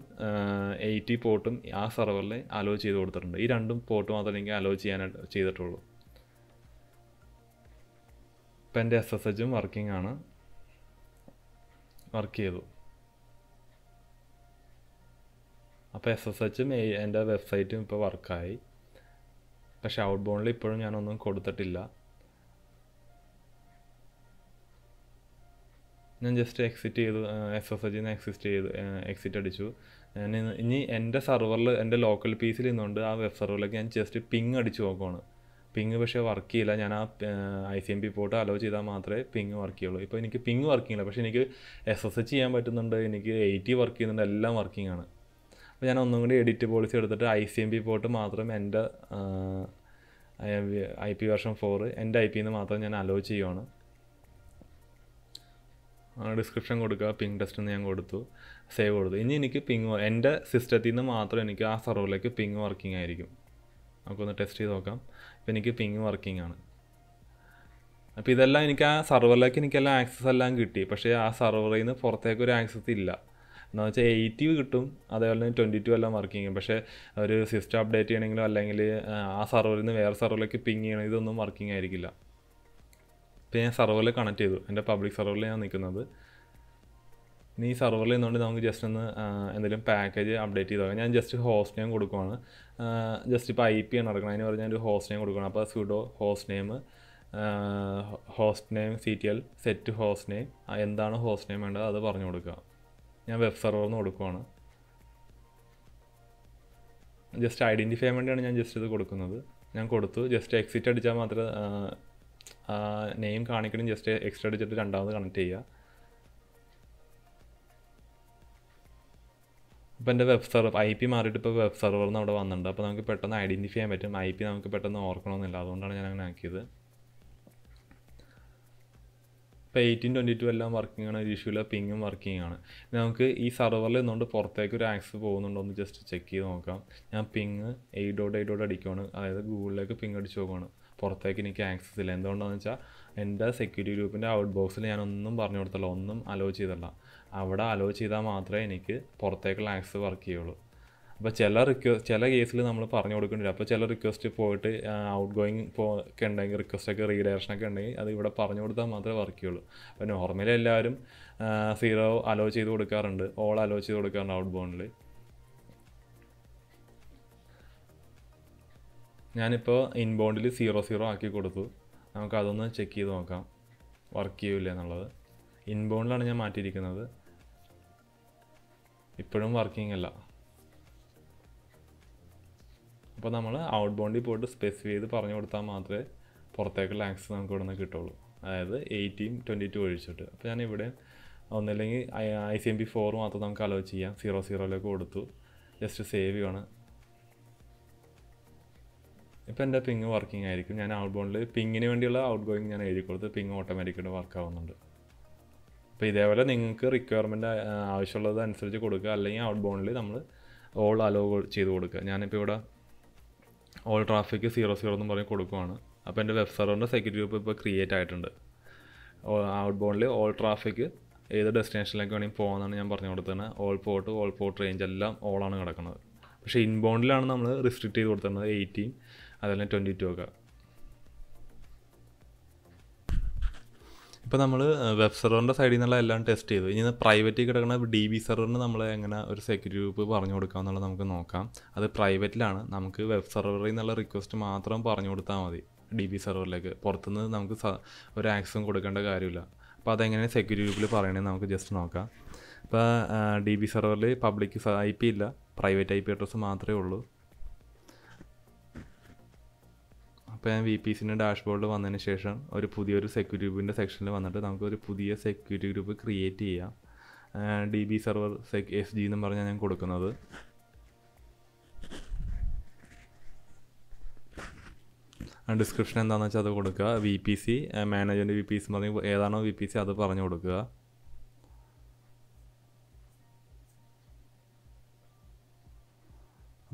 എയ്റ്റി പോർട്ടും ആ സെർവറിൽ അലോ ചെയ്ത് കൊടുത്തിട്ടുണ്ട് ഈ രണ്ടും പോർട്ട് മാത്രമേ എനിക്ക് അലോ ചെയ്യാനായിട്ട് ചെയ്തിട്ടുള്ളൂ ഇപ്പം എൻ്റെ എസ് എസ് എച്ചും വർക്കിംഗ് ആണ് വർക്ക് ചെയ്തു അപ്പോൾ എസ് എസ് എച്ചും എൻ്റെ വെബ്സൈറ്റും ഇപ്പോൾ വർക്കായി പക്ഷെ ഔട്ട് ബോണിൽ ഇപ്പോഴും ഞാനൊന്നും കൊടുത്തിട്ടില്ല ഞാൻ ജസ്റ്റ് എക്സിറ്റ് ചെയ്തു എസ് എസ് എച്ചിൽ നിന്ന് എക്സിസ്റ്റ് ചെയ്തു എക്സിറ്റ് അടിച്ചു ഞാൻ ഇനി എൻ്റെ സെർവറിൽ എൻ്റെ ലോക്കൽ പീസിൽ നിന്നുകൊണ്ട് ആ വെബ് സെർവറിലേക്ക് ഞാൻ ജസ്റ്റ് പിങ് അടിച്ചു നോക്കുവാണ് പിങ് പക്ഷേ വർക്ക് ചെയ്യില്ല ഞാൻ ആ I C M P port allow ചെയ്താൽ മാത്രമേ പിങ് വർക്ക് ചെയ്യുള്ളൂ ഇപ്പോൾ എനിക്ക് പിങ് വർക്കിംഗ് ഇല്ല പക്ഷേ എനിക്ക് എസ് എസ് എച്ച് ചെയ്യാൻ പറ്റുന്നുണ്ട് എനിക്ക് എയ്റ്റി വർക്ക് ചെയ്യുന്നുണ്ട് എല്ലാം വർക്കിംഗ് ആണ് അപ്പോൾ ഞാൻ ഒന്നും കൂടി എഡിറ്റ് പോളിസി എടുത്തിട്ട് I C M P port മാത്രം എൻ്റെ ഐ പി വെർഷൻ ഫോർ എൻ്റെ ഐ പിന്ന് മാത്രം ഞാൻ അലോ ചെയ്യുവാണ് ഡിസ്ക്രിപ്ഷൻ കൊടുക്കുക പിങ് ടെസ്റ്റ് എന്ന് ഞാൻ കൊടുത്തു സേവ് കൊടുത്തു ഇനി എനിക്ക് പിങ് എൻ്റെ സിസ്റ്റത്തിൽ നിന്ന് മാത്രം എനിക്ക് ആ സെർവറിലേക്ക് പിങ് വർക്കിംഗ് ആയിരിക്കും നമുക്കൊന്ന് ടെസ്റ്റ് ചെയ്ത് നോക്കാം അപ്പോൾ എനിക്ക് പിങ് വർക്കിംഗ് ആണ് അപ്പോൾ ഇതെല്ലാം എനിക്ക് ആ സർവറിലേക്ക് എനിക്കെല്ലാം ആക്സസ് എല്ലാം കിട്ടി പക്ഷേ ആ സർവറിൽ നിന്ന് പുറത്തേക്ക് ഒരു ആക്സസ് ഇല്ല എന്ന് വെച്ചാൽ എയ്റ്റി കിട്ടും അതേപോലെ തന്നെ ട്വൻറ്റി ടു എല്ലാം വർക്കിംഗ് ചെയ്യും പക്ഷേ ഒരു സിസ്റ്റം അപ്ഡേറ്റ് ചെയ്യണമെങ്കിലും അല്ലെങ്കിൽ ആ സർവറിൽ നിന്ന് വേറെ സർവറിലേക്ക് പിങ് ചെയ്യണം ഇതൊന്നും വർക്കിംഗ് ആയിരിക്കില്ല അപ്പോൾ ഞാൻ സർവറിൽ കണക്ട് ചെയ്തു എൻ്റെ പബ്ലിക് സർവറിൽ ഞാൻ നിൽക്കുന്നത് നീ സെർവറിൽ നിന്നുകൊണ്ട് നമുക്ക് ജസ്റ്റ് ഒന്ന് എന്തെങ്കിലും പാക്കേജ് അപ്ഡേറ്റ് ചെയ്ത് ഞാൻ ജസ്റ്റ് ഹോസ്റ്റ് നെയിം കൊടുക്കുവാണ് ജസ്റ്റ് ഇപ്പോൾ ഐ പി ആണ് നടക്കണം അതിന് പറഞ്ഞാൽ ഒരു ഹോസ്റ്റ് നെയിം കൊടുക്കണം അപ്പോൾ sudo host name host name C T L set host name എന്താണ് ഹോസ്റ്റ് നെയിം വേണ്ടത് അത് പറഞ്ഞു കൊടുക്കുക ഞാൻ വെബ് സെർവർ നിന്ന് കൊടുക്കുവാണ് ജസ്റ്റ് ഐഡൻറ്റിഫൈ വേണ്ടിയാണ് ഞാൻ ജസ്റ്റ് ഇത് കൊടുക്കുന്നത് ഞാൻ കൊടുത്തു ജസ്റ്റ് എക്സിറ്റ് അടിച്ചാൽ മാത്രമേ നെയിം കാണിക്കണം ജസ്റ്റ് എക്സിറ്റ് അടിച്ചിട്ട് രണ്ടാമത് കണക്ട് ചെയ്യുക ഇപ്പോൾ എൻ്റെ വെബ് സെർവർ ഐ പി മാറിയിട്ട് ഇപ്പോൾ വെബ് സെർവർ എന്ന് അവിടെ വന്നിട്ടുണ്ട് അപ്പോൾ നമുക്ക് പെട്ടെന്ന് ഐഡൻറ്റിഫൈ ചെയ്യാൻ പറ്റും ഐ പി നമുക്ക് പെട്ടെന്ന് ഓർക്കണമെന്നില്ല അതുകൊണ്ടാണ് ഞാൻ അങ്ങനെ ആക്കിയത് ഇപ്പോൾ എയ്റ്റീൻ ട്വൻറ്റി ടു എല്ലാം വർക്കിംഗ് ആണ് ഒരു ഇഷ്യൂല പിങ്ങും വർക്കിംഗ് ആണ് നമുക്ക് ഈ സെർവറിൽ നിന്നുകൊണ്ട് പുറത്തേക്ക് ഒരു ആക്സസ് പോകുന്നുണ്ടോ എന്ന് ജസ്റ്റ് ചെക്ക് ചെയ്ത് നോക്കാം ഞാൻ ping eight dot eight dot അടിക്കുവാണ് അതായത് ഗൂഗിളിലേക്ക് പിങ് അടിച്ച് നോക്കുവാണ് പുറത്തേക്ക് എനിക്ക് ആക്സസ് ഇല്ല എന്തുകൊണ്ടാണെന്ന് വെച്ചാൽ എൻ്റെ സെക്യൂരിറ്റി ഗ്രൂപ്പിൻ്റെ ഔട്ട് ബോക്സിൽ ഞാനൊന്നും പറഞ്ഞു കൊടുത്തല്ല ഒന്നും അലോ ചെയ്തല്ല അവിടെ അലോ ചെയ്താൽ മാത്രമേ എനിക്ക് പുറത്തേക്കുള്ള ആക്സസ് വർക്ക് ചെയ്യുള്ളൂ അപ്പോൾ ചില റിക്വസ്റ്റ് ചില കേസിൽ നമ്മൾ പറഞ്ഞു കൊടുക്കേണ്ടി അപ്പോൾ ചില റിക്വസ്റ്റ് പോയിട്ട് ഔട്ട് ഗോയിങ് പോ ഒക്കെ ഉണ്ടെങ്കിൽ റിക്വസ്റ്റൊക്കെ ഒക്കെ ഉണ്ടെങ്കിൽ അത് ഇവിടെ പറഞ്ഞു കൊടുത്താൽ മാത്രമേ വർക്ക് ചെയ്യുള്ളൂ അപ്പോൾ നോർമലി എല്ലാവരും സീറോ അലോ ചെയ്ത് കൊടുക്കാറുണ്ട് ഓൾ അലോ ചെയ്ത് കൊടുക്കാറുണ്ട് ഔട്ട് ബോണിൽ ഞാനിപ്പോൾ ഇൻബൗണ്ടിൽ സീറോ സീറോ ആക്കി കൊടുത്തു നമുക്കതൊന്ന് ചെക്ക് ചെയ്ത് നോക്കാം വർക്ക് ചെയ്യൂല എന്നുള്ളത് ബോണിലാണ് ഞാൻ മാറ്റിയിരിക്കുന്നത് ഇപ്പോഴും വർക്കിംഗ് അല്ല അപ്പോൾ നമ്മൾ ഔട്ട് ബോണ്ടിൽ പോയിട്ട് സ്പെസിഫൈ ചെയ്ത് പറഞ്ഞു കൊടുത്താൽ മാത്രമേ പുറത്തേക്കുള്ള ആക്സസ് നമുക്ക് ഇവിടെ നിന്ന് കിട്ടുള്ളൂ അതായത് എയ്റ്റീൻ ട്വൻറ്റി ടു ഒഴിച്ചിട്ട് അപ്പോൾ ഞാൻ ഇവിടെ ഒന്നല്ലെങ്കിൽ I C M P four മാത്രം നമുക്ക് അലോ ചെയ്യാം സീറോ സീറോയിലേക്ക് കൊടുത്തു ജസ്റ്റ് സേവ് ചെയ്യണം ഇപ്പോൾ എൻ്റെ പിങ് വർക്കിംഗ് ആയിരിക്കും ഞാൻ ഔട്ട് ബോണ്ടിൽ പിങ്ങിന് വേണ്ടിയുള്ള ഔട്ട് ഗോയിങ് ഞാൻ എഴുതി കൊടുത്ത് പിങ് ഓട്ടോമാറ്റിക്കായിട്ട് വർക്ക് ആവുന്നുണ്ട് അപ്പോൾ ഇതേപോലെ നിങ്ങൾക്ക് റിക്വയർമെൻ്റ് ആവശ്യമുള്ളത് അനുസരിച്ച് കൊടുക്കുക അല്ലെങ്കിൽ ഔട്ട് ബോണിൽ നമ്മൾ ഓൾ അലോ ചെയ്ത് കൊടുക്കുക ഞാനിപ്പോൾ ഇവിടെ ഓൾ ട്രാഫിക് സീറോ സീറോ എന്ന് പറഞ്ഞ് കൊടുക്കുവാണ് അപ്പോൾ എൻ്റെ വെബ് സെർവറിൻ്റെ സെക്യൂരിറ്റി ഗ്രൂപ്പ് ഇപ്പോൾ ക്രിയേറ്റ് ആയിട്ടുണ്ട് ഔട്ട് ബോണിൽ ഓൾ ട്രാഫിക് ഏത് ഡെസ്റ്റിനേഷനിലേക്ക് വേണമെങ്കിൽ പോകാമെന്നാണ് ഞാൻ പറഞ്ഞു കൊടുത്തത് all port all port range എല്ലാം ഓളാണ് കിടക്കുന്നത് പക്ഷേ ഇൻബൗണ്ടിലാണ് നമ്മൾ റിസ്ട്രിക്റ്റ് ചെയ്ത് കൊടുത്തിരുന്നത് എയ്റ്റീൻ അതല്ലെങ്കിൽ ട്വൻറ്റി ടു ഒക്കെ ഇപ്പോൾ നമ്മൾ വെബ് സെർവറിൻ്റെ സൈഡിൽ നിന്നുള്ള എല്ലാം ടെസ്റ്റ് ചെയ്തു ഇനി പ്രൈവറ്റിൽ കിടക്കുന്ന ഡി ബി സെർവറിന് നമ്മൾ എങ്ങനെ ഒരു സെക്യൂരിറ്റി ഗ്രൂപ്പ് പറഞ്ഞു കൊടുക്കുക എന്നുള്ളത് നമുക്ക് നോക്കാം അത് പ്രൈവറ്റിലാണ് നമുക്ക് വെബ് സെർവറിൽ നിന്നുള്ള റിക്വസ്റ്റ് മാത്രം പറഞ്ഞു കൊടുത്താൽ മതി ഡി ബി സെർവറിലേക്ക് പുറത്തുനിന്ന് നമുക്ക് ഒരു ആക്സും കൊടുക്കേണ്ട കാര്യമില്ല അപ്പോൾ അതെങ്ങനെയാണ് സെക്യൂരിറ്റി ഗ്രൂപ്പിൽ പറയണത് നമുക്ക് ജസ്റ്റ് നോക്കാം ഇപ്പോൾ ഡി ബി സെർവറിൽ പബ്ലിക് ഐ പി ഇല്ല പ്രൈവറ്റ് ഐ പി അഡ്രസ്സ് മാത്രമേ ഉള്ളൂ ഇപ്പോൾ ഞാൻ വി പി സിൻ്റെ ഡാഷ്ബോർഡിൽ വന്നതിന് ശേഷം ഒരു പുതിയൊരു സെക്യൂരിറ്റി ഗ്രൂപ്പിൻ്റെ സെക്ഷനിൽ വന്നിട്ട് നമുക്ക് ഒരു പുതിയ സെക്യൂരിറ്റി ഗ്രൂപ്പ് ക്രിയേറ്റ് ചെയ്യാം D B server sec S G എന്നും പറഞ്ഞാൽ ഞാൻ കൊടുക്കുന്നത് ഡിസ്ക്രിപ്ഷൻ എന്താണെന്ന് വെച്ചാൽ അത് കൊടുക്കുക വി പി സി മാനേജറിൻ്റെ വി പി സി എന്ന് പറഞ്ഞ് ഏതാണോ വി പി സി അത് പറഞ്ഞു കൊടുക്കുക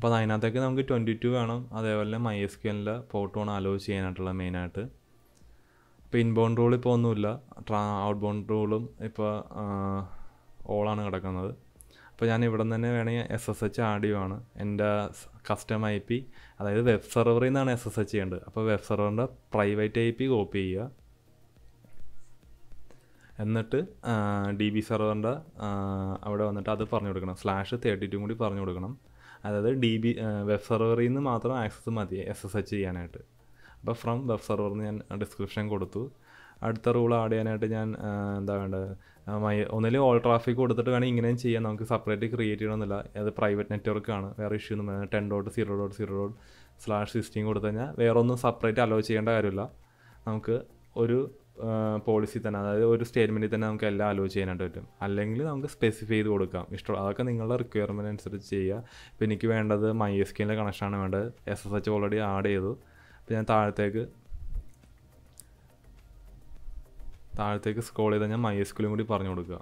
അപ്പോൾ അതിനകത്തേക്ക് നമുക്ക് ട്വൻറ്റി ടു വേണം അതേപോലെ മൈ എസ് ക്യു എല്ലിൽ പോർട്ട് വേണം അലോ ചെയ്യാനായിട്ടുള്ള മെയിനായിട്ട് ഇപ്പോൾ ഇൻബൗണ്ട് റൂൾ ഇപ്പോൾ ഒന്നുമില്ല ട്രാ ഔട്ട് ബൗണ്ട് റൂളും ഇപ്പോൾ ഓളാണ് കിടക്കുന്നത് അപ്പോൾ ഞാൻ ഇവിടെ നിന്ന് തന്നെ വേണമെങ്കിൽ എസ് എസ് എച്ച് ആഡ് ചെയ്യുവാണ് എൻ്റെ കസ്റ്റം ഐ പി അതായത് വെബ് സെർവറിൽ നിന്നാണ് എസ് എസ് എച്ച് ചെയ്യേണ്ടത് അപ്പോൾ വെബ് സെർവറിൻ്റെ പ്രൈവറ്റ് ഐ പി കോപ്പി ചെയ്യുക എന്നിട്ട് ഡി ബി സെർവറിൻ്റെ അവിടെ വന്നിട്ട് അത് പറഞ്ഞു കൊടുക്കണം സ്ലാഷ് തേർട്ടി ടു കൂടി പറഞ്ഞു കൊടുക്കണം അതായത് ഡി ബി വെബ് സെർവറിൽ നിന്ന് മാത്രം ആക്സസ് മതി എസ് എസ് എച്ച് ചെയ്യാനായിട്ട് അപ്പോൾ ഫ്രം വെബ് സെർവറിൽ ഞാൻ ഡിസ്ക്രിപ്ഷൻ കൊടുത്തു അടുത്ത റൂൾ ആഡ് ചെയ്യാനായിട്ട് ഞാൻ എന്താ വേണ്ടത് മൈ ഒന്നിലും ഓൾ ട്രാഫിക് കൊടുത്തിട്ട് വേണമെങ്കിൽ ഇങ്ങനെയും ചെയ്യാം നമുക്ക് സെപ്പറേറ്റ് ക്രിയേറ്റ് ചെയ്യണമെന്നില്ല അത് പ്രൈവറ്റ് നെറ്റ്വർക്കാണ് വേറെ ഇഷ്യൂ ഒന്നും വേണം ten dot zero dot zero dot slash sixteen കൊടുത്തു കഴിഞ്ഞാൽ വേറെ ഒന്നും സെപ്പറേറ്റ് അലോ ചെയ്യേണ്ട കാര്യമില്ല നമുക്ക് ഒരു പോളിസി തന്നെ അതായത് ഒരു സ്റ്റേറ്റ്മെൻറ്റിൽ തന്നെ നമുക്ക് എല്ലാം ആലോചിച്ച് ചെയ്യാനായിട്ട് പറ്റും അല്ലെങ്കിൽ നമുക്ക് സ്പെസിഫൈ ചെയ്ത് കൊടുക്കാം ഇഷ്ടം അതൊക്കെ നിങ്ങളുടെ റിക്വയർമെൻ്റ് അനുസരിച്ച് ചെയ്യുക ഇപ്പോൾ എനിക്ക് വേണ്ടത് മൈ എസ് കെയിലെ കണക്ഷനാണ് വേണ്ടത് S S H already add ചെയ്തു അപ്പോൾ ഞാൻ താഴത്തേക്ക് താഴത്തേക്ക് സ്ക്രോൾ ചെയ്താൽ ഞാൻ മൈ എസ് ക്യൂലും കൂടി പറഞ്ഞു കൊടുക്കുക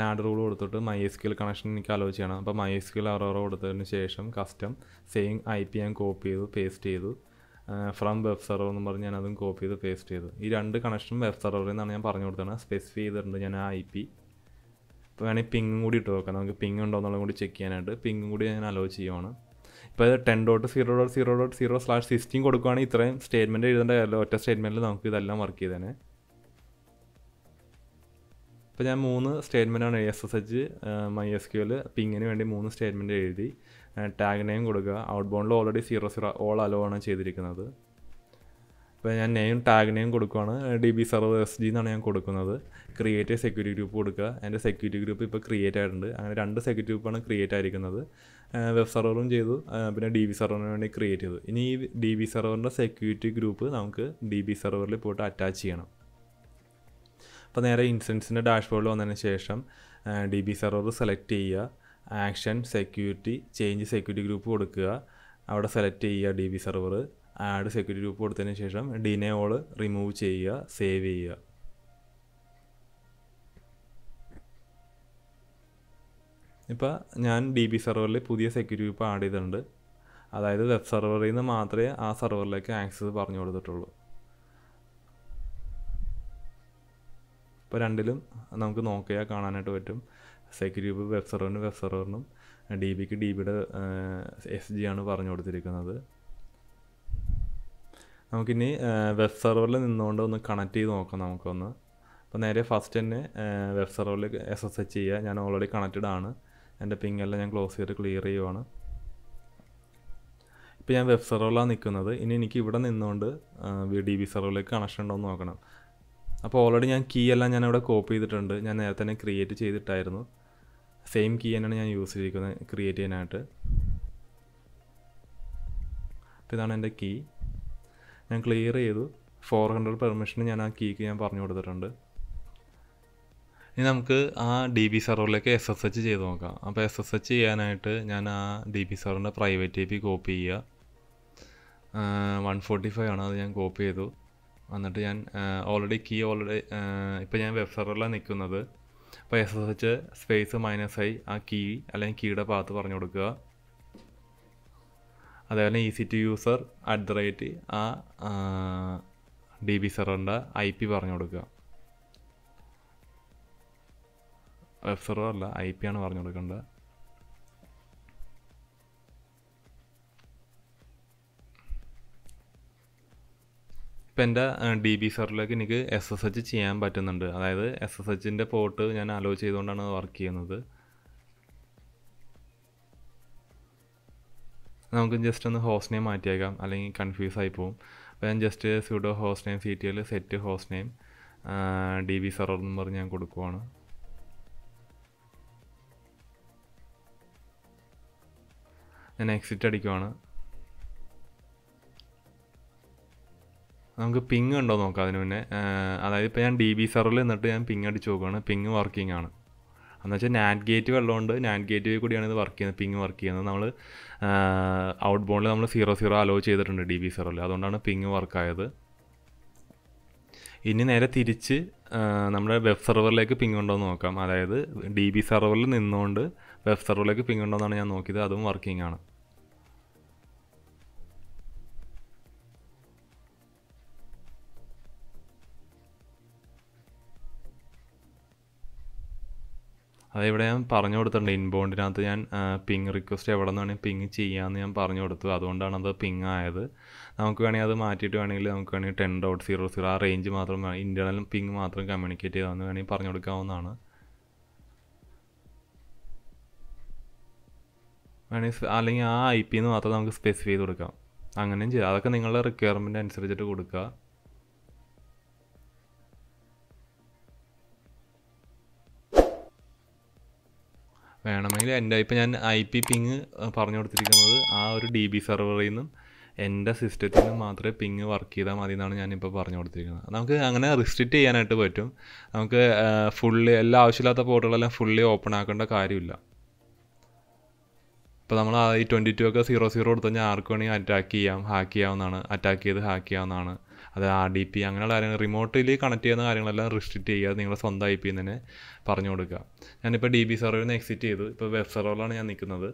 ഞാൻ ആഡ് റൂൾ കൊടുത്തിട്ട് മൈ എസ് ക്യൂൽ കണക്ഷൻ എനിക്ക് ആലോചിച്ച് ചെയ്യണം അപ്പോൾ മൈ എസ് ക്യൂൽ അറോറോ കൊടുത്തതിന് ശേഷം കസ്റ്റം സെയിം ഐ പി ഞാൻ കോപ്പി ചെയ്തു പേസ്റ്റ് ചെയ്തു ഫ്രം വെബ് സെർവർ എന്ന് പറഞ്ഞ് ഞാൻ അതും കോപ്പി ചെയ്ത് പേസ്റ്റ് ചെയ്തു ഈ രണ്ട് കണക്ഷനും വെബ് സെർവറിൽ നിന്നാണ് ഞാൻ പറഞ്ഞു കൊടുത്തത് സ്പെസിഫൈ ചെയ്തിട്ടുണ്ട് ഞാൻ ആ ഐ പി ഇപ്പോൾ വേണമെങ്കിൽ പിങ്ങും കൂടി ഇട്ട് നോക്കാം നമുക്ക് പിങ് ഉണ്ടോ എന്നുള്ളത് കൂടി ചെക്ക് ചെയ്യാനായിട്ട് പിങ്ങും കൂടി ഞാൻ അലോ ചെയ്യുവാണ് ഇപ്പോൾ അത് ten dot zero dot zero dot zero slash sixteen കൊടുക്കുവാണെങ്കിൽ ഇത്രയും സ്റ്റേറ്റ്മെൻറ്റ് എഴുതേണ്ട കാര്യമല്ല ഒറ്റ സ്റ്റേറ്റ്മെൻറ്റിൽ നമുക്ക് ഇതെല്ലാം വർക്ക് ചെയ്തേനെ ഇപ്പോൾ ഞാൻ മൂന്ന് സ്റ്റേറ്റ്മെൻറ്റാണ് S S H my S Q L പിങ്ങിന് വേണ്ടി മൂന്ന് സ്റ്റേറ്റ്മെൻറ്റ് എഴുതി ടാഗ് നെയിം കൊടുക്കുക ഔട്ട് ബോണ്ടിൽ already zero zero all allow ആണ് ചെയ്തിരിക്കുന്നത് അപ്പോൾ ഞാൻ നെയിം ടാഗ് നെയിം കൊടുക്കുകയാണ് D B server S G എന്നാണ് ഞാൻ കൊടുക്കുന്നത് ക്രിയേറ്റ് സെക്യൂരിറ്റി ഗ്രൂപ്പ് കൊടുക്കുക എൻ്റെ സെക്യൂരിറ്റി ഗ്രൂപ്പ് ഇപ്പോൾ ക്രിയേറ്റ് ആയിട്ടുണ്ട് അങ്ങനെ രണ്ട് സെക്യൂരിറ്റി ഗ്രൂപ്പാണ് ക്രിയേറ്റ് ആയിരിക്കുന്നത് വെബ് സെർവറും ചെയ്തു പിന്നെ ഡി ബി സെർവറിന് വേണ്ടി ക്രിയേറ്റ് ചെയ്തു ഇനി ഈ ഡി ബി സെർവറിൻ്റെ സെക്യൂരിറ്റി ഗ്രൂപ്പ് നമുക്ക് ഡി ബി സെർവറിൽ പോയിട്ട് അറ്റാച്ച് ചെയ്യണം അപ്പോൾ നേരെ ഇൻസൻസിൻ്റെ ഡാഷ്ബോർഡിൽ വന്നതിന് ശേഷം ഡി ബി സെർവർ സെലക്ട് ചെയ്യുക action security change security group കൊടുക്കുക അവിടെ സെലക്ട് ചെയ്യുക D B server add security group കൊടുത്തതിന് ശേഷം ഡിനെ ഓൾ റിമൂവ് ചെയ്യുക സേവ് ചെയ്യുക ഇപ്പോൾ ഞാൻ ഡി ബി സെർവറിൽ പുതിയ സെക്യൂരിറ്റി ഗ്രൂപ്പ് ആഡ് ചെയ്തിട്ടുണ്ട് അതായത് വെബ് സെർവറിൽ നിന്ന് മാത്രമേ ആ സെർവറിലേക്ക് ആക്സസ് പറഞ്ഞു കൊടുത്തിട്ടുള്ളൂ ഇപ്പോൾ രണ്ടിലും നമുക്ക് നോക്കിയാൽ കാണാനായിട്ട് പറ്റും സെക്യൂബ് വെബ് സെർവറിന് വെബ് സെർവറിനും ഡി ബിക്ക് ഡി ബിയുടെ എസ് ജി ആണ് പറഞ്ഞു കൊടുത്തിരിക്കുന്നത് നമുക്കിനി വെബ് സെർവറിൽ നിന്നുകൊണ്ട് ഒന്ന് കണക്ട് ചെയ്ത് നോക്കാം നമുക്കൊന്ന് അപ്പോൾ നേരെ ഫസ്റ്റ് തന്നെ വെബ് സെർവറിൽ എസ് എസ് എച്ച് ചെയ്യുക ഞാൻ ഓൾറെഡി കണക്റ്റഡ് ആണ് എൻ്റെ പിങ്ങെല്ലാം ഞാൻ ക്ലോസ് ചെയ്ത് ക്ലിയർ ചെയ്യുവാണ് ഇപ്പോൾ ഞാൻ വെബ് സെർവറിലാണ് നിൽക്കുന്നത് ഇനി എനിക്ക് ഇവിടെ നിന്നുകൊണ്ട് ഡി ബി സെർവറിലേക്ക് കണക്ഷൻ ഉണ്ടോ എന്ന് നോക്കണം അപ്പോൾ ഓൾറെഡി ഞാൻ കീ എല്ലാം ഞാൻ ഇവിടെ കോപ്പി ചെയ്തിട്ടുണ്ട് ഞാൻ നേരത്തെ തന്നെ ക്രിയേറ്റ് ചെയ്തിട്ടായിരുന്നു സെയിം കീ തന്നെയാണ് ഞാൻ യൂസ് ചെയ്തിരിക്കുന്നത് ക്രിയേറ്റ് ചെയ്യാനായിട്ട് അപ്പോൾ ഇതാണ് എൻ്റെ കീ ഞാൻ ക്ലിയർ ചെയ്തു ഫോർ ഹൺഡ്രഡ് പെർമിഷൻ ഞാൻ ആ കീക്ക് ഞാൻ പറഞ്ഞു കൊടുത്തിട്ടുണ്ട് ഇനി നമുക്ക് ആ ഡി ബി സെർവറിലേക്ക് എസ് എസ് എച്ച് ചെയ്ത് നോക്കാം അപ്പോൾ എസ് എസ് എച്ച് ചെയ്യാനായിട്ട് ഞാൻ ആ ഡി ബി സെർവറിൻ്റെ പ്രൈവറ്റ് ഐ പി കോപ്പി ചെയ്യുക വൺ ഫോർട്ടി ഫൈവ് ആണ് അത് ഞാൻ കോപ്പി ചെയ്തു എന്നിട്ട് ഞാൻ ഓൾറെഡി കീ ഓൾറെഡി ഇപ്പോൾ ഞാൻ വെബ് സെർവറിലാണ് നിൽക്കുന്നത് അപ്പോൾ S S H space minus I ആ കീ അല്ലെങ്കിൽ കീയുടെ പാത്ത് പറഞ്ഞു കൊടുക്കുക അതേപോലെ C T user at the rate ആ ഡി ബി സെർവറിൻ്റെ ഐ പി പറഞ്ഞു കൊടുക്കുക വെബ്സെറോ അല്ല ഐ പി ആണ് പറഞ്ഞു കൊടുക്കേണ്ടത് ഇപ്പം എൻ്റെ ഡി ബി സാറിലേക്ക് എനിക്ക് എസ് എസ് എച്ച് ചെയ്യാൻ പറ്റുന്നുണ്ട് അതായത് എസ് എസ് എച്ചിൻ്റെ പോർട്ട് ഞാൻ അലോ ചെയ്തുകൊണ്ടാണ് വർക്ക് ചെയ്യുന്നത് നമുക്ക് ജസ്റ്റ് ഒന്ന് ഹോസ്റ്റ് നെയിം മാറ്റിയേക്കാം അല്ലെങ്കിൽ കൺഫ്യൂസ് ആയി പോകും അപ്പോൾ ഞാൻ just sudo host name C T L set host name D B sir എന്ന് പറഞ്ഞ് ഞാൻ കൊടുക്കുവാണ് ഞാൻ എക്സിറ്റ് അടിക്കുവാണ് നമുക്ക് പിങ് ഉണ്ടോ നോക്കാം അതിന് മുന്നേ അതായത് ഇപ്പോൾ ഞാൻ ഡി ബി സെറിൽ നിന്നിട്ട് ഞാൻ പിങ് അടിച്ച് നോക്കുകയാണ് പിങ് വർക്കിംഗ് ആണ് എന്ന് വെച്ചാൽ നാറ്റ് ഗേറ്റ് വെള്ളമുണ്ട് നാറ്റ് ഗേറ്റ് കൂടിയാണ് ഇത് വർക്ക് ചെയ്യുന്നത് പിങ് വർക്ക് ചെയ്യുന്നത് നമ്മൾ ഔട്ട് ബോണിൽ നമ്മൾ സീറോ സീറോ അലോ ചെയ്തിട്ടുണ്ട് ഡി ബി സെറിൽ അതുകൊണ്ടാണ് പിങ് വർക്കായത് ഇനി നേരെ തിരിച്ച് നമ്മുടെ വെബ് സെർവറിലേക്ക് പിങ് ഉണ്ടോ എന്ന് നോക്കാം അതായത് ഡി ബി സെർവറിൽ നിന്നുകൊണ്ട് വെബ് സെർവറിലേക്ക് പിങ് ഉണ്ടോ എന്നാണ് ഞാൻ നോക്കിയത് അതും വർക്കിംഗ് ആണ് അതിവിടെ ഞാൻ പറഞ്ഞു കൊടുത്തിട്ടുണ്ട് ഇൻബോണ്ടിനകത്ത് ഞാൻ പിങ് റിക്വസ്റ്റ് എവിടെ നിന്നാണ് പിങ് ചെയ്യാമെന്ന് ഞാൻ പറഞ്ഞു കൊടുത്തു അതുകൊണ്ടാണ് അത് പിങ് ആയത് നമുക്ക് വേണമെങ്കിൽ അത് മാറ്റിയിട്ട് വേണമെങ്കിൽ നമുക്ക് വേണമെങ്കിൽ ടെൻ ഡോട്ട് സീറോ സീറോ ആ റേഞ്ച് മാത്രം ഇൻറ്റർണലും പിങ് മാത്രം കമ്മ്യൂണിക്കേറ്റ് ചെയ്താന്ന് വേണമെങ്കിൽ പറഞ്ഞു കൊടുക്കാവുന്നതാണ് വേണമെങ്കിൽ അല്ലെങ്കിൽ ആ ഐ പി എന്ന് മാത്രം നമുക്ക് സ്പെസിഫൈ ചെയ്ത് കൊടുക്കാം അങ്ങനെയും ചെയ്യാം അതൊക്കെ നിങ്ങളുടെ റിക്വയർമെൻറ്റ് അനുസരിച്ചിട്ട് കൊടുക്കുക വേണമെങ്കിൽ എൻ്റെ ഇപ്പം ഞാൻ ഐ പി പിങ് പറഞ്ഞു കൊടുത്തിരിക്കുന്നത് ആ ഒരു ഡി ബി സെർവറിൽ നിന്നും എൻ്റെ സിസ്റ്റത്തിൽ നിന്നും മാത്രമേ പിങ് വർക്ക് ചെയ്താൽ മതി എന്നാണ് ഞാനിപ്പോൾ പറഞ്ഞു കൊടുത്തിരിക്കുന്നത് നമുക്ക് അങ്ങനെ റിസ്ട്രിക്റ്റ് ചെയ്യാനായിട്ട് പറ്റും നമുക്ക് ഫുള്ളി എല്ലാ ആവശ്യമില്ലാത്ത പോർട്ടുകളെല്ലാം ഫുള്ളി ഓപ്പൺ ആക്കേണ്ട കാര്യമില്ല ഇപ്പോൾ നമ്മൾ ഈ ട്വൻറ്റി ടു ഒക്കെ സീറോ സീറോ കൊടുത്തു കഴിഞ്ഞാൽ ആർക്ക് വേണമെങ്കിൽ അറ്റാക്ക് ചെയ്യാം ഹാക്ക് ചെയ്യാവുന്നതാണ് അറ്റാക്ക് ചെയ്ത് ഹാക്ക് ചെയ്യാവുന്നതാണ് അത് ആർ ഡി പി അങ്ങനെയുള്ള കാര്യങ്ങൾ റിമോട്ടിൽ കണക്ട് ചെയ്യുന്ന കാര്യങ്ങളെല്ലാം റിസ്ട്രിക്റ്റ് ചെയ്യുക നിങ്ങളുടെ സ്വന്തം ഐ പി തന്നെ പറഞ്ഞു കൊടുക്കുക ഞാനിപ്പോൾ ഡി ബി സെർവറിൽ നിന്ന് എക്സിറ്റ് ചെയ്തു ഇപ്പോൾ വെബ് സെർവറിലാണ് ഞാൻ നിൽക്കുന്നത്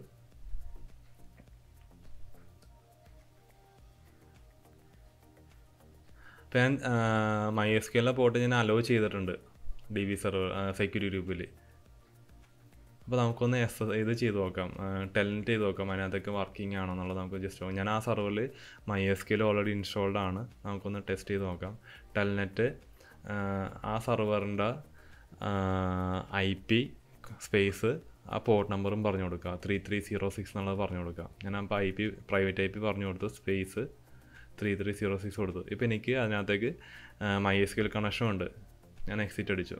ഞാൻ മൈ എസ് ക്യൂലിലെ പോട്ട് ഞാൻ അലോ ചെയ്തിട്ടുണ്ട് ഡി ബി സെർവർ സെക്യൂരിറ്റി ഗ്രൂപ്പിൽ അപ്പോൾ നമുക്കൊന്ന് എസ് ഇത് ചെയ്ത് നോക്കാം ടെലൻറ്റ് ചെയ്ത് നോക്കാം അതിനകത്തൊക്കെ വർക്കിംഗ് ആണോ എന്നുള്ളത് നമുക്ക് ജസ്റ്റ് ഞാൻ ആ സർവറിൽ മൈ എസ് കെയിൽ ഓൾറെഡി ഇൻസ്റ്റോൾഡ് ആണ് നമുക്കൊന്ന് ടെസ്റ്റ് ചെയ്ത് നോക്കാം ടെൽനെറ്റ് ആ സർവറിൻ്റെ ഐ പി സ്പേസ് ആ പോർട്ട് നമ്പറും പറഞ്ഞു കൊടുക്കുക ത്രീ ത്രീ സീറോ സിക്സ് എന്നുള്ളത് പറഞ്ഞു കൊടുക്കുക ഞാൻ അപ്പോൾ I P private I P പറഞ്ഞു കൊടുത്തു space three three zero six കൊടുത്തു ഇപ്പോൾ എനിക്ക് അതിനകത്തേക്ക് മൈ എസ് കെയിൽ കണക്ഷൻ ഉണ്ട് ഞാൻ എക്സിറ്റ് അടിച്ചു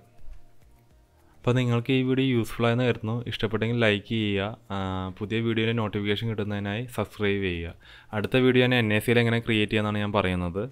അപ്പോൾ നിങ്ങൾക്ക് ഈ വീഡിയോ യൂസ്ഫുൾ ആയെന്ന് കരുതുന്നു ഇഷ്ടപ്പെട്ടെങ്കിൽ ലൈക്ക് ചെയ്യുക പുതിയ വീഡിയോയിലെ നോട്ടിഫിക്കേഷൻ കിട്ടുന്നതിനായി സബ്സ്ക്രൈബ് ചെയ്യുക അടുത്ത വീഡിയോ ഞാൻ എൻ സിയിൽ എങ്ങനെ ക്രിയേറ്റ് ചെയ്യാമെന്നാണ് ഞാൻ പറയുന്നത്